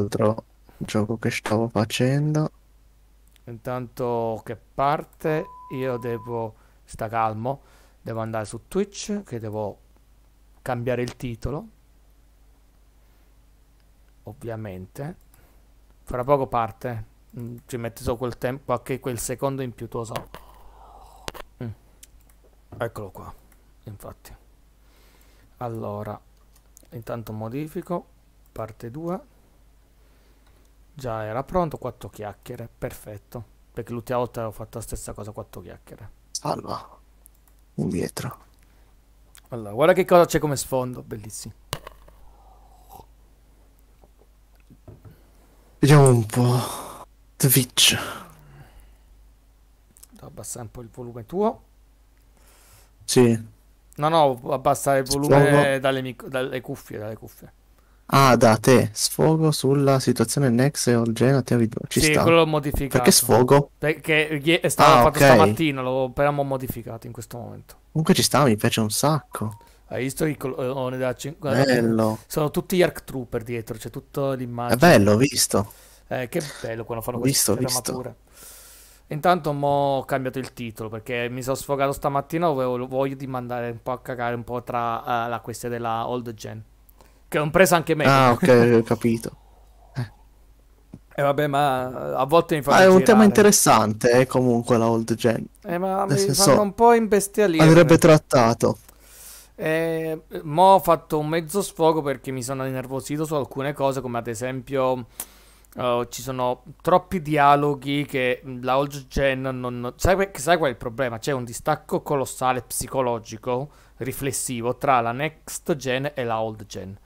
altro gioco che stavo facendo. Intanto che parte, io devo sta calmo, devo andare su Twitch che devo cambiare il titolo. Ovviamente. Fra poco parte. Mm, ci metti solo quel tempo, qualche quel secondo in più, tu lo so. Mm. Eccolo qua. Infatti. Allora, intanto modifico parte 2 Già era pronto, 4 chiacchiere, perfetto. Perché l'ultima volta avevo fatto la stessa cosa, 4 chiacchiere. Salva, indietro. Allora, guarda che cosa c'è come sfondo, bellissimo. Vediamo un po'. Twitch. Devo abbassare un po' il volume tuo. Sì. No, no, abbassare il volume dalle, dalle, cuffie, dalle cuffie. Ah, da te. Sfogo sulla situazione Nex e Olgena Ci sì, sta. Sì, quello l'ho modificato. Perché sfogo? Perché è stato ah, fatto okay. stamattina, l'ho abbiamo modificato in questo momento. Comunque ci sta, mi piace un sacco. Hai visto il colone da 50? Bello. Sono tutti gli Arc Trooper dietro, c'è tutta l'immagine. È bello, ho visto. Eh, che bello quando fanno queste visto, Intanto mo ho cambiato il titolo perché mi sono sfogato stamattina, Voglio, voglia di mandare un po' a cagare un po' tra uh, la questione della old gen che compreso anche me. Ah, ok, ho capito. E eh, eh, vabbè, ma a volte mi fa. Ah, è un tema interessante, eh, comunque, la old gen. Eh, ma Nel mi senso, fanno un po' imbestialire. Andrebbe trattato. Eh, mo ho fatto un mezzo sfogo perché mi sono innervosito su alcune cose, come ad esempio. Uh, ci sono troppi dialoghi che la old gen non. Sai, sai qual è il problema? C'è un distacco colossale psicologico, riflessivo, tra la next gen e la old gen.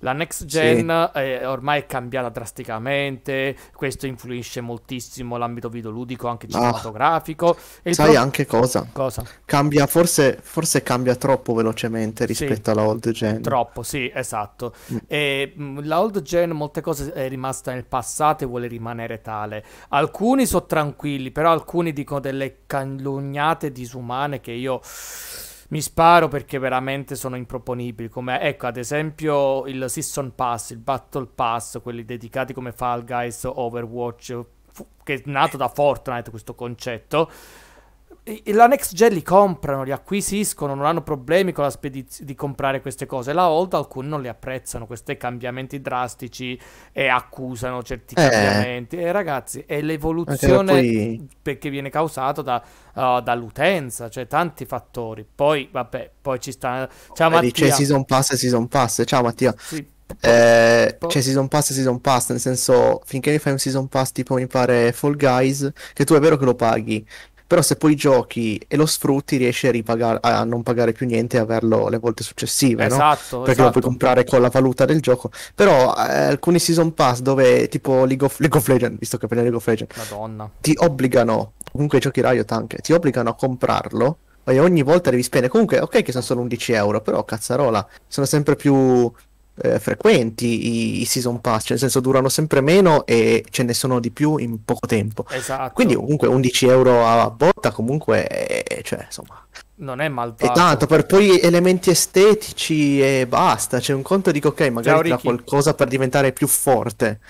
La next gen sì. Eh, è ormai è cambiata drasticamente, questo influisce moltissimo l'ambito videoludico, anche ah. cinematografico. Ah, sai pro... anche cosa? cosa? Cambia, forse, forse, cambia troppo velocemente rispetto sì, alla old gen. Troppo, sì, esatto. Mm. E, mm, la old gen molte cose eh, è rimasta nel passato e vuole rimanere tale. Alcuni sono tranquilli, però alcuni dicono delle calunniate disumane che io mi sparo perché veramente sono improponibili. Come, ecco, ad esempio il Season Pass, il Battle Pass, quelli dedicati come Fall Guys, Overwatch, che è nato da Fortnite questo concetto la Next Gen li comprano, li acquisiscono, non hanno problemi con la spedizione di comprare queste cose. La Old alcuni non li apprezzano questi cambiamenti drastici e accusano certi eh. cambiamenti. E ragazzi, è l'evoluzione poi... perché viene causata da, uh, dall'utenza, cioè tanti fattori. Poi, vabbè, poi ci sta. Ciao, eh, Mattia. Dice season pass e season pass. Ciao, Mattia. Sì. Eh, c'è cioè, season pass e season pass, nel senso finché mi fai un season pass tipo mi pare Fall Guys, che tu è vero che lo paghi, però se poi giochi e lo sfrutti, riesci a, ripagare, a non pagare più niente e averlo le volte successive, esatto, no? Perché esatto. lo puoi esatto. comprare con la valuta del gioco. Però eh, alcuni season pass dove tipo League of, League of Legends, visto che parliamo League of Legends, Madonna. ti obbligano, comunque giochi Riot anche, ti obbligano a comprarlo e ogni volta devi spendere. Comunque, ok, che sono solo 11 euro, però cazzarola, sono sempre più eh, frequenti i, i, season pass, cioè nel senso durano sempre meno e ce ne sono di più in poco tempo. Esatto. Quindi comunque 11 euro a botta comunque, è, cioè insomma... Non è mal malvagio. E tanto per poi elementi estetici e basta, c'è cioè, un conto dico ok, magari da qualcosa per diventare più forte.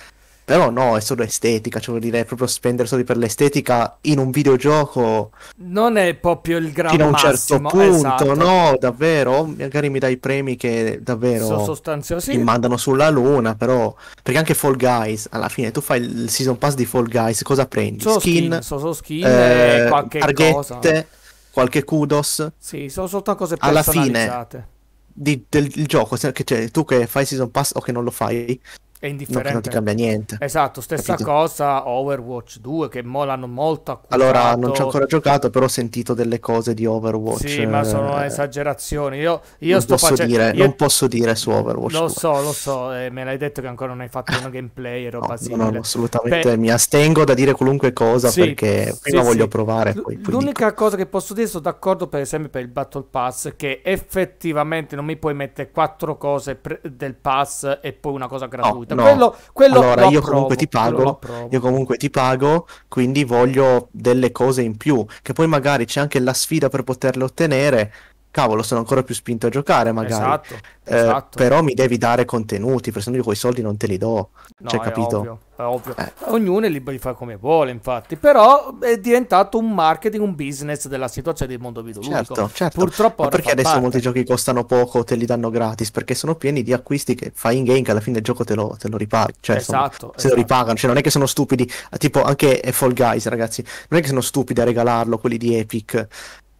Però no, è solo estetica, cioè vuol dire proprio spendere soldi per l'estetica in un videogioco. Non è proprio il gran Fino a un certo massimo, certo punto, esatto. no, davvero. Magari mi dai premi che davvero sì. ti mandano sulla luna, però... Perché anche Fall Guys, alla fine tu fai il season pass di Fall Guys, cosa prendi? Solo skin, skin, solo skin eh, eh, qualche targhette, cosa. qualche kudos. Sì, sono soltanto cose alla personalizzate. Alla fine... Di, del, del, gioco, che cioè, tu che fai season pass o che non lo fai, è indifferente. Non, non ti cambia niente. Esatto, stessa Capito? cosa Overwatch 2 che mo l'hanno molto accusato. Allora, non ci ho ancora giocato, però ho sentito delle cose di Overwatch. Sì, ma sono eh, esagerazioni. Io, io non sto facendo... Dire, io... Non posso dire su Overwatch Lo 2. so, lo so, eh, me l'hai detto che ancora non hai fatto una gameplay e roba no, No, no, assolutamente, Beh... mi astengo da dire qualunque cosa sì, perché sì, prima sì. voglio provare. L- poi, poi l'unica dico. cosa che posso dire, sono d'accordo per esempio per il Battle Pass, che effettivamente non mi puoi mettere quattro cose pre- del pass e poi una cosa gratuita. No no. quello, quello allora io provo, comunque ti pago, io comunque ti pago, quindi voglio delle cose in più, che poi magari c'è anche la sfida per poterle ottenere, cavolo, sono ancora più spinto a giocare magari. Esatto, eh, esatto. Però mi devi dare contenuti, perché se io quei soldi non te li do. No, cioè, capito? Ovvio, ovvio. Eh. Ognuno è libero di fare come vuole, infatti. Però è diventato un marketing, un business della situazione del mondo videoludico. Certo, certo. Purtroppo Ma perché adesso parte. molti giochi costano poco, te li danno gratis, perché sono pieni di acquisti che fai in game che alla fine del gioco te lo, te lo ripaghi. Cioè, esatto, esatto. Se lo esatto. ripagano, cioè non è che sono stupidi, tipo anche Fall Guys, ragazzi, non è che sono stupidi a regalarlo quelli di Epic.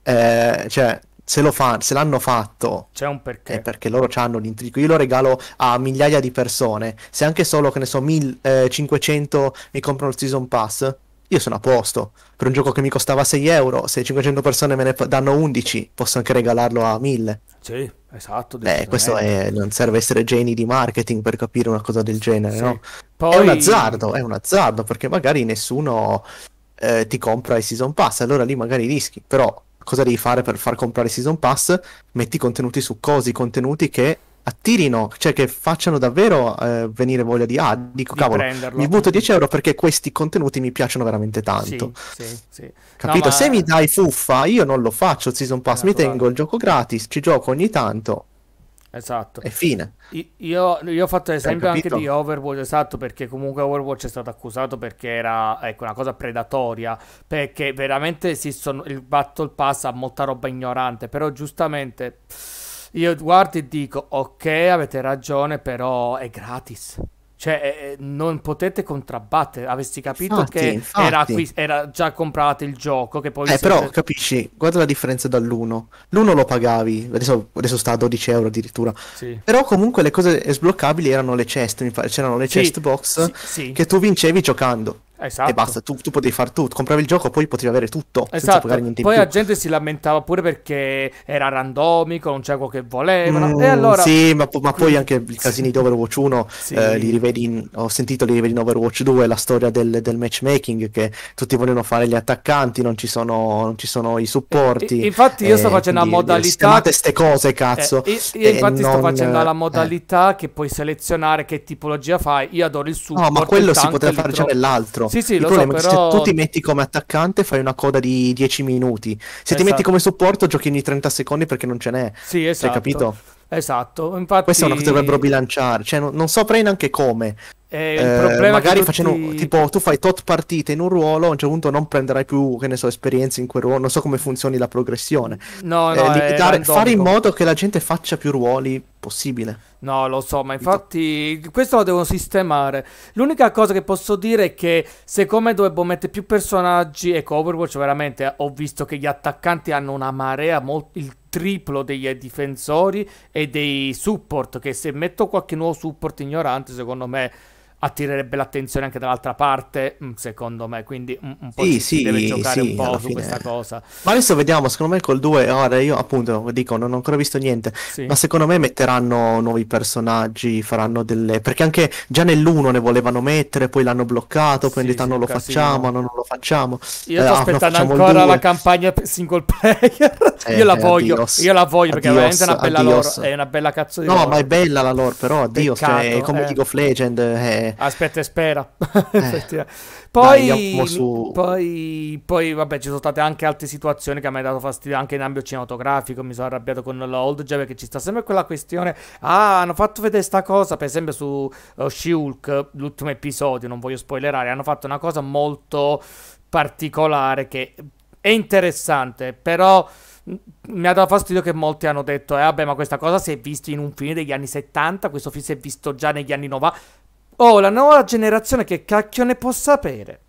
Eh, cioè, se, lo fa, se l'hanno fatto c'è un perché. È perché loro hanno l'intrico. Io lo regalo a migliaia di persone. Se anche solo, che ne so, 1500 eh, mi comprano il season pass, io sono a posto. Per un gioco che mi costava 6 euro, se 500 persone me ne danno 11, posso anche regalarlo a 1000. Sì, esatto. Beh, questo è, non serve essere geni di marketing per capire una cosa del genere, sì. no? Poi... È un azzardo, è un azzardo, perché magari nessuno eh, ti compra il season pass, allora lì magari rischi, però cosa devi fare per far comprare Season Pass? Metti contenuti su succosi, contenuti che attirino, cioè che facciano davvero eh, venire voglia di ah, dico di cavolo, mi butto 10 euro perché questi contenuti mi piacciono veramente tanto. Sì, sì, sì. Capito? No, Se mi dai fuffa, io non lo faccio il Season Pass, mi tengo il gioco gratis, ci gioco ogni tanto Esatto. È fine. Io, io ho fatto l'esempio anche di Overwatch, esatto, perché comunque Overwatch è stato accusato perché era ecco, una cosa predatoria, perché veramente esistono, il Battle Pass ha molta roba ignorante, però giustamente io guardo e dico, ok, avete ragione, però è gratis. Cioè, eh, eh, non potete contrabbattere. Avessi capito infatti, che infatti. Era, qui, era, già comprato il gioco. Che poi eh, però è... capisci, guarda la differenza dall'1. L'1 lo pagavi, adesso, adesso, sta a 12 euro addirittura. Sì. Però comunque le cose sbloccabili erano le chest. C'erano le sì, chest box sì, che tu vincevi giocando. Esatto. E basta, tu, tu potevi fare tutto, compravi il gioco, poi potevi avere tutto. Esatto. poi più. la gente si lamentava pure perché era randomico, non c'era quello che volevano. Mm, e allora... Sì, ma, ma poi anche i casini sì. di Overwatch 1, sì. eh, li rivedi in, ho sentito li rivedi in Overwatch 2, la storia del, del matchmaking, che tutti vogliono fare gli attaccanti, non ci sono, non ci sono i supporti. E, eh, infatti io sto eh, facendo la modalità... queste cose, eh, cazzo. Eh, io, infatti non... sto facendo la modalità eh. che puoi selezionare che tipologia fai. Io adoro il supporto. No, ma quello si poteva fare già nell'altro dentro. Sì, sì, Il lo problema so, è che però... se tu ti metti come attaccante fai una coda di 10 minuti. Se esatto. ti metti esatto. come supporto giochi ogni 30 secondi perché non ce n'è. Sì, cioè, esatto. Hai capito? Esatto, infatti... Questa è una cosa che dovrebbero bilanciare, cioè non, non saprei neanche come, eh, magari tutti... facendo tipo tu fai tot partite in un ruolo a un certo punto non prenderai più che ne so esperienze in quel ruolo non so come funzioni la progressione no, eh, limitare, fare in modo che la gente faccia più ruoli possibile no lo so ma infatti questo lo devono sistemare l'unica cosa che posso dire è che siccome dovevo mettere più personaggi ecco Overwatch veramente ho visto che gli attaccanti hanno una marea molto il triplo dei difensori e dei support che se metto qualche nuovo support ignorante secondo me attirerebbe l'attenzione anche dall'altra parte, mm, secondo me, quindi un, un po' sì, sì, deve giocare sì, un po' su fine. questa cosa. Ma adesso vediamo, secondo me col 2, ora io appunto dico non ho ancora visto niente, sì. ma secondo me metteranno nuovi personaggi, faranno delle... perché anche già nell'1 ne volevano mettere, poi l'hanno bloccato, poi sì, hanno detto lo facciamo, non lo facciamo. Io eh, sto ah, aspettando ancora la campagna per single player, eh, io la eh, voglio, addios, io la voglio addios, perché veramente è una bella addios. lore, è una bella cazzo di... No, lore. ma è bella la lore però, addio, cioè, come eh. League of Legends... Eh, aspetta e spera. Eh. poi, Dai, su... poi, poi, vabbè, ci sono state anche altre situazioni che mi hanno dato fastidio anche in ambito cinematografico. Mi sono arrabbiato con l'Old Old già perché ci sta sempre quella questione. Ah, hanno fatto vedere sta cosa, per esempio su uh, eh, she l'ultimo episodio, non voglio spoilerare, hanno fatto una cosa molto particolare che è interessante, però mm, mi ha dato fastidio che molti hanno detto, eh vabbè ma questa cosa si è vista in un film degli anni 70, questo film si è visto già negli anni 90, Oh, la nuova generazione che cacchio ne può sapere?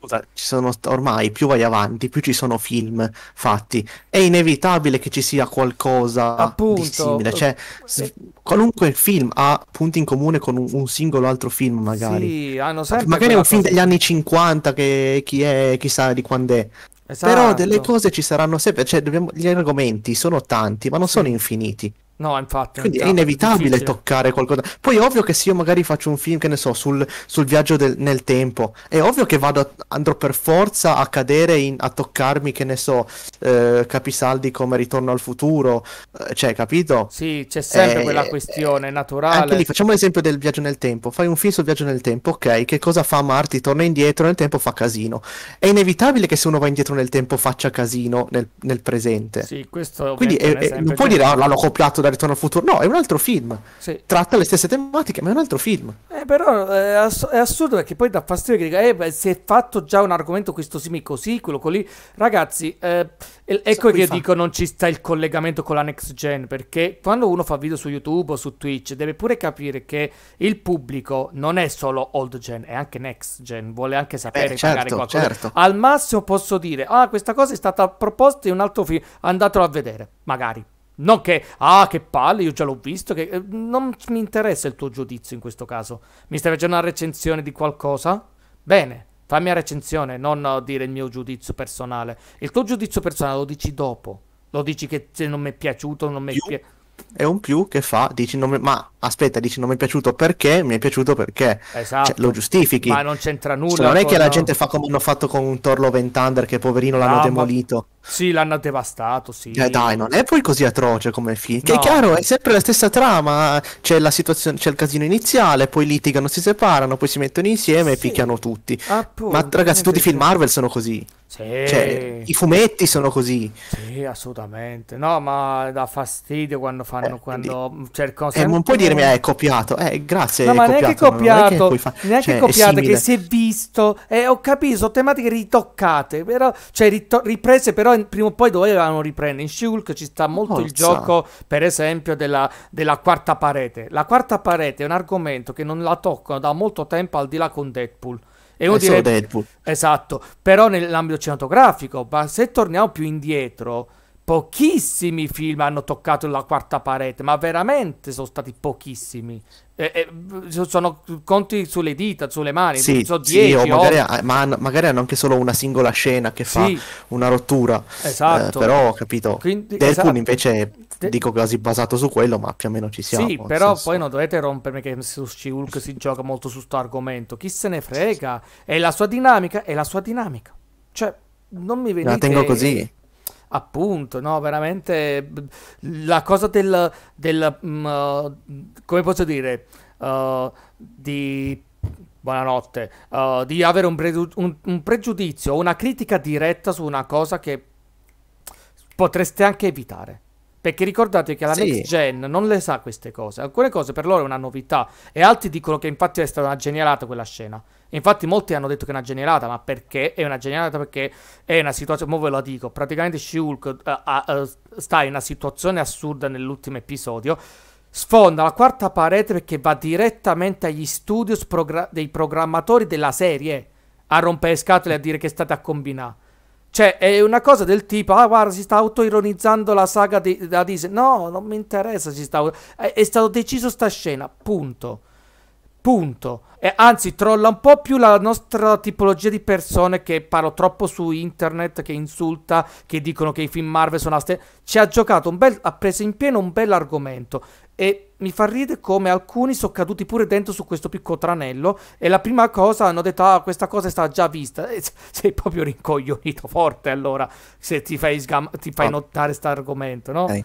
Scusa, ci sono ormai più vai avanti, più ci sono film fatti. È inevitabile che ci sia qualcosa Appunto. di simile. Cioè, s- qualunque film ha punti in comune con un, un singolo altro film, magari. Sì, hanno sempre. Magari è un film cosa... degli anni 50 che chi è, chissà di quando è. Esatto. Però delle esatto. cose ci saranno sempre. Cioè, dobbiamo... gli argomenti sono tanti, ma non sì. sono infiniti. No, infatti. Quindi è inevitabile difficile. toccare qualcosa. Poi è ovvio che se io magari faccio un film, che ne so, sul, sul viaggio del, nel tempo, è ovvio che vado a, andrò per forza a cadere in, a toccarmi, che ne so, eh, capisaldi come Ritorno al futuro, eh, cioè, capito? Sì, c'è sempre eh, quella eh, questione eh, naturale. Anche lì, facciamo l'esempio del viaggio nel tempo. Fai un film sul viaggio nel tempo, ok, che cosa fa Marti? Torna indietro nel tempo, fa casino. È inevitabile che se uno va indietro nel tempo faccia casino nel, nel presente. Sì, questo Quindi è, non puoi dire, ah, l'hanno copiato da Ritorno al futuro. No, è un altro film. Sì. Tratta le stesse tematiche, ma è un altro film. Eh, però eh, è, ass- è assurdo perché poi dà fastidio che dica, eh, beh, si è fatto già un argomento questo simile così, quello lì. Ragazzi, eh, ecco che io fa. dico non ci sta il collegamento con la next gen, perché quando uno fa video su YouTube o su Twitch deve pure capire che il pubblico non è solo old gen, è anche next gen, vuole anche eh, sapere eh, certo, qualcosa. Certo. Al massimo posso dire, ah, questa cosa è stata proposta in un altro film, andatelo a vedere, magari. Non che, ah, che palle, io già l'ho visto. Che, eh, non mi interessa il tuo giudizio in questo caso. Mi stai facendo una recensione di qualcosa? Bene, fammi una recensione, non dire il mio giudizio personale. Il tuo giudizio personale lo dici dopo. Lo dici che non mi è piaciuto, non mi è piaciuto è un più che fa, dici non mi, ma aspetta, dici non mi è piaciuto perché, mi è piaciuto perché. Cioè, esatto. Cioè, lo giustifichi. Ma non c'entra nulla. Cioè, non è che la gente fa come hanno fatto con un Torlo Ventander che poverino l'hanno ah, demolito. Ma... Sì, l'hanno devastato, sì. Eh dai, non è poi così atroce come il film. Che è chiaro, è sempre la stessa trama. Eh. C'è la situazione, c'è il casino iniziale, poi litigano, si separano, poi si mettono insieme sì. e picchiano tutti. Appunto, Ma ragazzi, tutti i film Marvel sono così. Sì. Cioè, i fumetti sono così. Sì, assolutamente. No, ma dà fastidio quando fanno. Eh, quando quindi, mm, cerco eh, sempre... eh, non puoi dirmi, è copiato. Eh, grazie. No, ma neanche copiato. Non è che fa... Neanche cioè, copiato, che si è visto. Eh, ho capito, sono tematiche ritoccate, però, cioè riprese però però in, prima o poi dovevano riprendere. In Shulk ci sta molto Forza. il gioco, per esempio, della, della, quarta parete. La quarta parete è un argomento che non la toccano da molto tempo al di là con Deadpool. E uno dire... Deadpool. Esatto, però nell'ambito cinematografico, ma se torniamo più indietro, pochissimi film hanno toccato la quarta parete, ma veramente sono stati pochissimi eh, eh sono conti sulle dita, sulle mani, sì, so 10, sì, magari, ha, ma, magari hanno anche solo una singola scena che fa sì. una rottura. Esatto. Eh, però ho capito. Quindi, Deadpool esatto. invece De... dico quasi basato su quello, ma più o meno ci siamo. Sì, però senso... poi non dovete rompermi che su She-Hulk si gioca molto su questo argomento. Chi se ne frega? È la sua dinamica, è la sua dinamica. Cioè, non mi vedete... La tengo così appunto, no? Veramente la cosa del, del um, come posso dire, uh, di buonanotte, uh, di avere un, pre- un, un pregiudizio, una critica diretta su una cosa che potreste anche evitare. Perché ricordate che la sì. next gen non le sa queste cose. Alcune cose per loro è una novità. E altri dicono che infatti è stata una genialata quella scena. Infatti molti hanno detto che è una generata, ma perché? È una generata perché è una situazione, ora ve lo dico, praticamente she uh, uh, sta in una situazione assurda nell'ultimo episodio, sfonda la quarta parete perché va direttamente agli studios progra- dei programmatori della serie a rompere scatole e a dire che state a combinare. Cioè, è una cosa del tipo, ah guarda, si sta autoironizzando la saga di, da Disney. No, non mi interessa, si sta... È, è stato deciso sta scena, punto. Punto. E anzi, trolla un po' più la nostra tipologia di persone che parlo troppo su internet, che insulta, che dicono che i film Marvel sono aste. Ci ha giocato un bel. ha preso in pieno un bel argomento. E mi fa ridere come alcuni sono caduti pure dentro su questo piccolo tranello. E la prima cosa hanno detto: Ah, questa cosa è stata già vista. E sei proprio rincoglionito forte allora. Se ti fai, sgam- ti fai oh. notare questo argomento, no? Okay.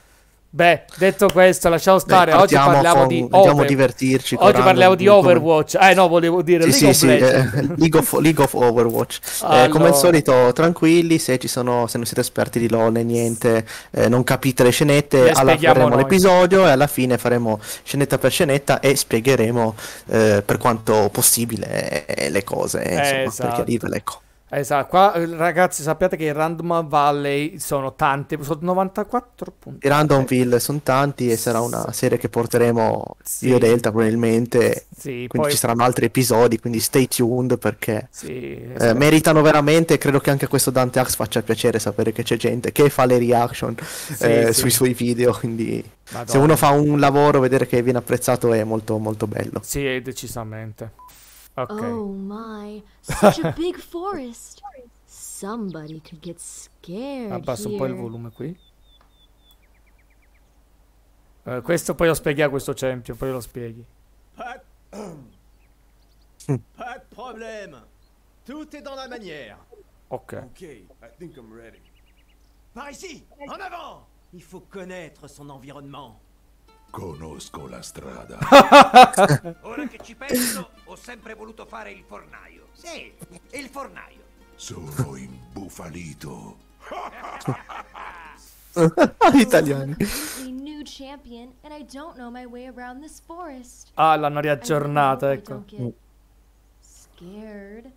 Beh, detto questo, lasciamo stare. Beh, Oggi parliamo con, di over... divertirci. Oggi parliamo di Overwatch. Come... Eh no, volevo dire sì, League, sì, of sì. Eh, League, of, League, of Overwatch. Allora... Eh, come al solito, tranquilli, se, sono, se non siete esperti di LoL e niente, eh, non capite le scenette, le alla, faremo noi. l'episodio e alla fine faremo scenetta per scenetta e spiegheremo eh, per quanto possibile eh, le cose, insomma, esatto. per chiarirle, ecco. Esatto, qua eh, ragazzi sappiate che in Random Valley sono tanti, sono 94 punti. In Randomville sono tanti e sarà una serie che porteremo sì. io e Delta probabilmente, sì, quindi poi... ci saranno altri episodi, quindi stay tuned perché sì, eh, esatto. eh, meritano veramente, credo che anche questo Dante Axe faccia piacere sapere che c'è gente che fa le reaction eh, sui suoi video, quindi Madonna. se uno fa un lavoro vedere che viene apprezzato è molto molto bello. Sì, decisamente. Okay. Oh my, such a big forest. Somebody could get scared. Abbasso here. un po' il volume qui. Eh, questo poi lo spieghi a questo champion, poi lo spieghi. Pas de... Mm. Pas de problème. Tout est dans la manière. Ok. Ok, I think I'm ready. Par ici, en avant. Il faut connaître son environnement. Conosco la strada. Ora che ci penso, ho sempre voluto fare il fornaio. Sì, il fornaio. Sono imbufalito. Italiani. I Champion, way around this forest. Ah, l'hanno riaggiornata, ecco. Scared.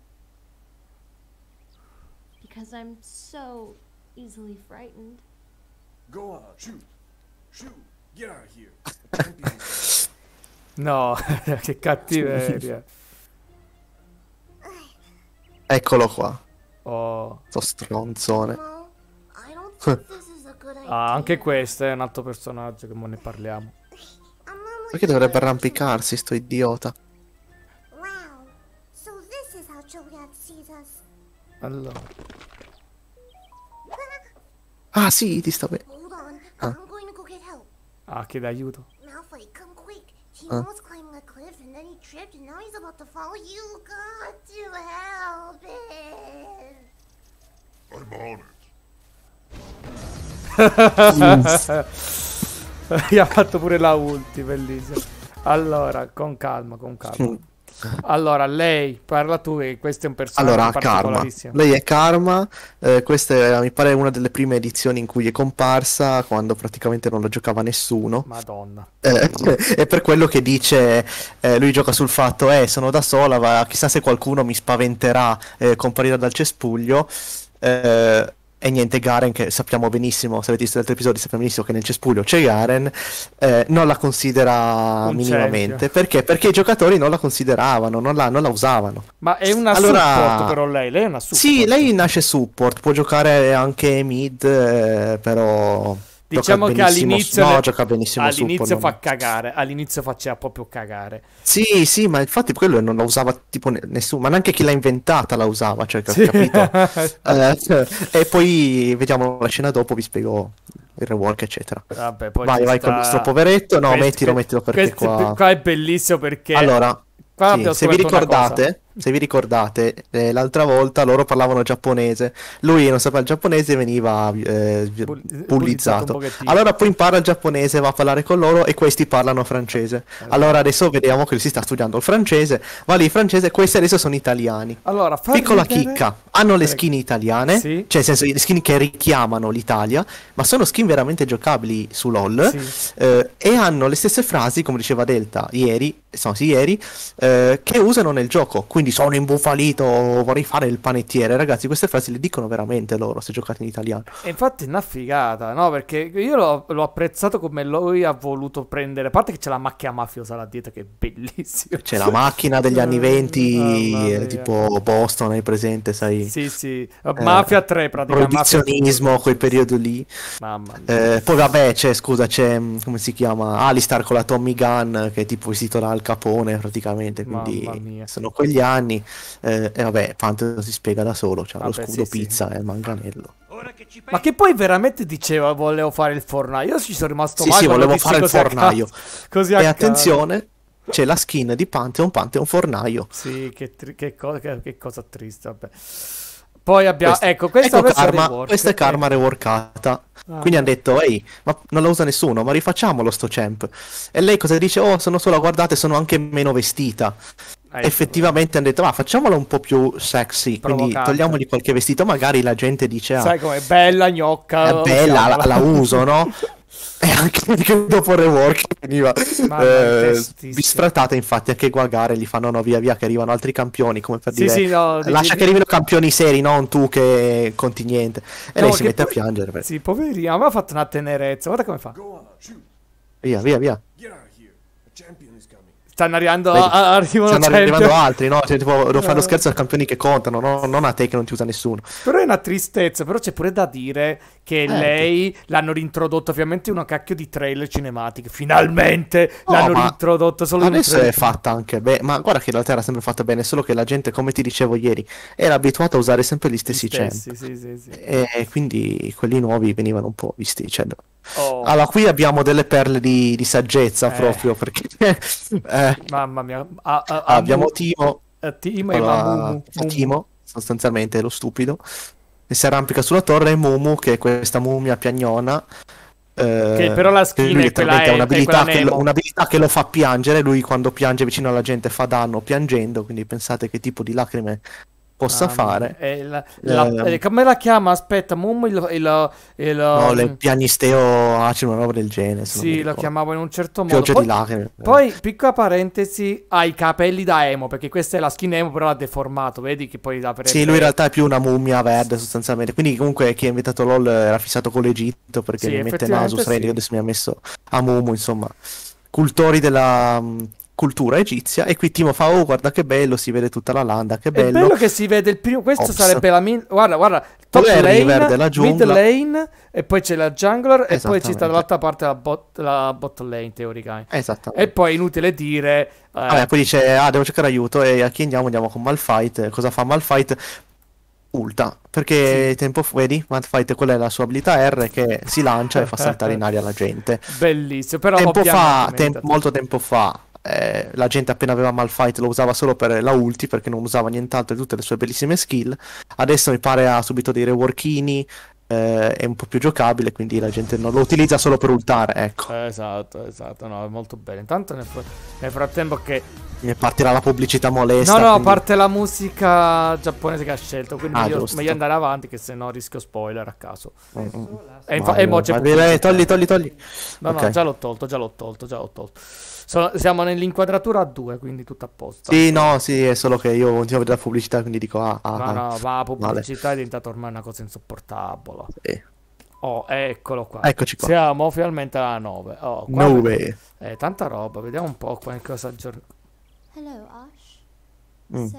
Because I'm so easily frightened. Go on, shoot. Shoot. no, che cattiveria. Eccolo qua. Oh. Sto stronzone. ah, anche questo è un altro personaggio che non ne parliamo. Perché dovrebbe arrampicarsi sto idiota? Allora. Ah sì, ti sta bene. Ah, che d'aiuto. Malfoy, come quick. He eh? almost climbed the cliff and then he tripped and now he's about to fall. You got to help him. I'm on it. Gli ha fatto pure la ulti, bellissima. Allora, con calma, con calma. Allora, lei parla tu, che questo è un personaggio allora, Karma. Lei è Karma, eh, questa è, mi pare una delle prime edizioni in cui è comparsa, quando praticamente non la giocava nessuno. Madonna. Eh, è per quello che dice, eh, lui gioca sul fatto, eh, sono da sola, va, chissà se qualcuno mi spaventerà, eh, comparirà dal cespuglio. Eh, e niente, Garen, che sappiamo benissimo, se avete visto gli altri episodi, sappiamo benissimo che nel cespuglio c'è Garen, eh, non la considera non minimamente. C'è. Perché? Perché i giocatori non la consideravano, non la, non la usavano. Ma è una allora, support però lei, lei è una support. Sì, lei nasce support, può giocare anche mid, eh, però... Diciamo che all'inizio, no, all'inizio fa cagare, all'inizio faceva proprio cagare. Sì, sì, ma infatti quello non la usava tipo nessuno, ma neanche chi l'ha inventata la usava, cioè, sì. capito? eh, e poi vediamo la scena dopo, vi spiego il rework, eccetera. Vabbè, vai, vai sta... con il nostro poveretto, no, Quest... mettilo, mettilo perché Quest... qua... qua è bellissimo perché... Allora, qua sì, se vi ricordate se vi ricordate, eh, l'altra volta loro parlavano giapponese, lui non sapeva il giapponese e veniva eh, eh bullizzato. Allora poi impara il giapponese, va a parlare con loro e questi parlano francese. Allora, allora adesso vediamo che si sta studiando il francese, va lì il francese, questi adesso sono italiani. Allora, Piccola vedere... chicca, hanno le skin italiane, sì. cioè nel senso le skin che richiamano l'Italia, ma sono skin veramente giocabili su LOL sì. eh, e hanno le stesse frasi, come diceva Delta ieri, no, sì, ieri eh, che usano nel gioco. Quindi quindi sono imbufalito, vorrei fare il panettiere. Ragazzi, queste frasi le dicono veramente loro se giocate in italiano. E infatti è una figata, no? Perché io l'ho, l'ho apprezzato come lui ha voluto prendere. A parte che c'è la macchina mafiosa là dietro, che è bellissima. C'è la macchina degli anni venti, oh, tipo Boston, hai presente, sai? Sì, sì. Eh, mafia eh, 3 praticamente. Proibizionismo, quel periodo lì. Mamma mia. Eh, poi vabbè, c'è, scusa, c'è, mm, come si chiama? Alistar con la Tommy Gun, che è tipo vestito da Al Capone praticamente. Quindi sono quegli anni anni. Eh, e eh, vabbè, Phantom si spiega da solo. C'ha vabbè, lo scudo sì, pizza e il manganello. Ma che poi veramente diceva volevo fare il fornaio. Io ci sono rimasto male. Sì, volevo fare il fornaio. Cazzo, così e attenzione, c'è la skin di Pantheon, Pantheon fornaio. Sì, che, tri- che, co- che, che cosa triste. Vabbè. Poi abbiamo, questo, ecco, questa, ecco questa, karma, rework, questa è eh. karma reworkata. Ah. Quindi hanno detto, ehi, ma non la usa nessuno, ma rifacciamolo sto champ. E lei cosa dice? Oh, sono solo, guardate, sono anche meno vestita. Ecco. effettivamente hanno detto ma facciamola un po' più sexy Provocante. quindi togliamogli qualche vestito magari la gente dice ah, sai com'è bella gnocca è bella la, la uso no? e anche, dopo rework veniva eh, bisfrattata infatti anche Guagare gli fanno no via via che arrivano altri campioni come per sì, dire sì, no, eh, lascia di... che arrivino campioni seri non tu che conti niente e no, lei si mette po- a piangere per... sì poverina ma ha fatto una tenerezza guarda come fa via via via Stanno arrivando, Vedi, arrivano stanno arrivando altri, no? Cioè, tipo, fare fanno scherzo a campioni che contano, no? non a te che non ti usa nessuno. Però è una tristezza, però c'è pure da dire che eh, lei sì. l'hanno rintrodotto ovviamente una cacchio di trailer cinematiche. Finalmente no, l'hanno rintrodotto solo adesso è fatta anche bene, ma guarda che la Terra è sempre fatta bene, solo che la gente, come ti dicevo ieri, era abituata a usare sempre gli stessi, gli stessi sì, sì, sì. E quindi quelli nuovi venivano un po' visti, cioè... Oh. Allora, qui abbiamo delle perle di, di saggezza eh. proprio perché eh, Mamma mia. A, a, a abbiamo Mu- Timo. Timo e Mamu. Timo, sostanzialmente, lo stupido. E si arrampica sulla torre e Mumu, che è questa mummia piagnona. Eh, che però la skin è quella è un'abilità, che un'abilità che lo fa piangere. Lui quando piange vicino alla gente fa danno piangendo. Quindi pensate che tipo di lacrime possa ah, fare. Eh, la, la, ehm. eh, come la chiama? Aspetta, Mummo il, il, il, No, il um, pianisteo acero, una roba del genere. Sì, la chiamavo in un certo modo. Pioggia poi, di lacrime. Poi, piccola parentesi, ha i capelli da emo, perché questa è la skin emo, però l'ha deformato, vedi che poi la Sì, lui in realtà è più una mummia verde sostanzialmente, quindi comunque chi ha inventato LOL era fissato con l'Egitto, perché sì, mi mette Nasus, sì. adesso mi ha messo a Mummo, insomma cultori della, mm, cultura egizia e qui Timo fa oh guarda che bello si vede tutta la landa che bello è bello che si vede il primo questo Ops. sarebbe la min- guarda guarda top lane, verde, mid lane e poi c'è la jungler e poi ci sta dall'altra parte la bot, la bot lane teoricamente esattamente e poi inutile dire eh... Vabbè, poi dice ah devo cercare aiuto e a chi andiamo andiamo con Malfight cosa fa Malfight ulta perché sì. tempo fu- vedi Malfight quella è la sua abilità R che si lancia e fa saltare in aria la gente bellissimo però tempo fa, tem- molto tempo fa eh, la gente appena aveva Malfight lo usava solo per la ulti perché non usava nient'altro di tutte le sue bellissime skill. Adesso mi pare ha subito dei reworkini, eh, è un po' più giocabile, quindi la gente non lo utilizza solo per ultare, ecco. Eh, esatto, esatto, no, è molto bene. Intanto nel, fr- nel frattempo che... Ne partirà la pubblicità molesta. No, no, quindi... parte la musica giapponese che ha scelto, quindi ah, meglio, meglio, andare avanti che se no rischio spoiler a caso. Mm-hmm. E, infa- e mo' c'è... togli, togli, togli. No, okay. no, già l'ho tolto, già l'ho tolto, già l'ho tolto. So, siamo nell'inquadratura a due, quindi tutto a posto. Sì, no, sì, è solo che io continuo a vedere la pubblicità, quindi dico ah. ah ma no, ma ah, la pubblicità vale. è diventata ormai una cosa insopportabile. Sì. Oh, eccolo qua. Eccoci qua. Siamo finalmente alla 9. Oh, 9. Eh, tanta roba, vediamo un po' qua in cosa aggiorn... Hello, Ash. Mm. So,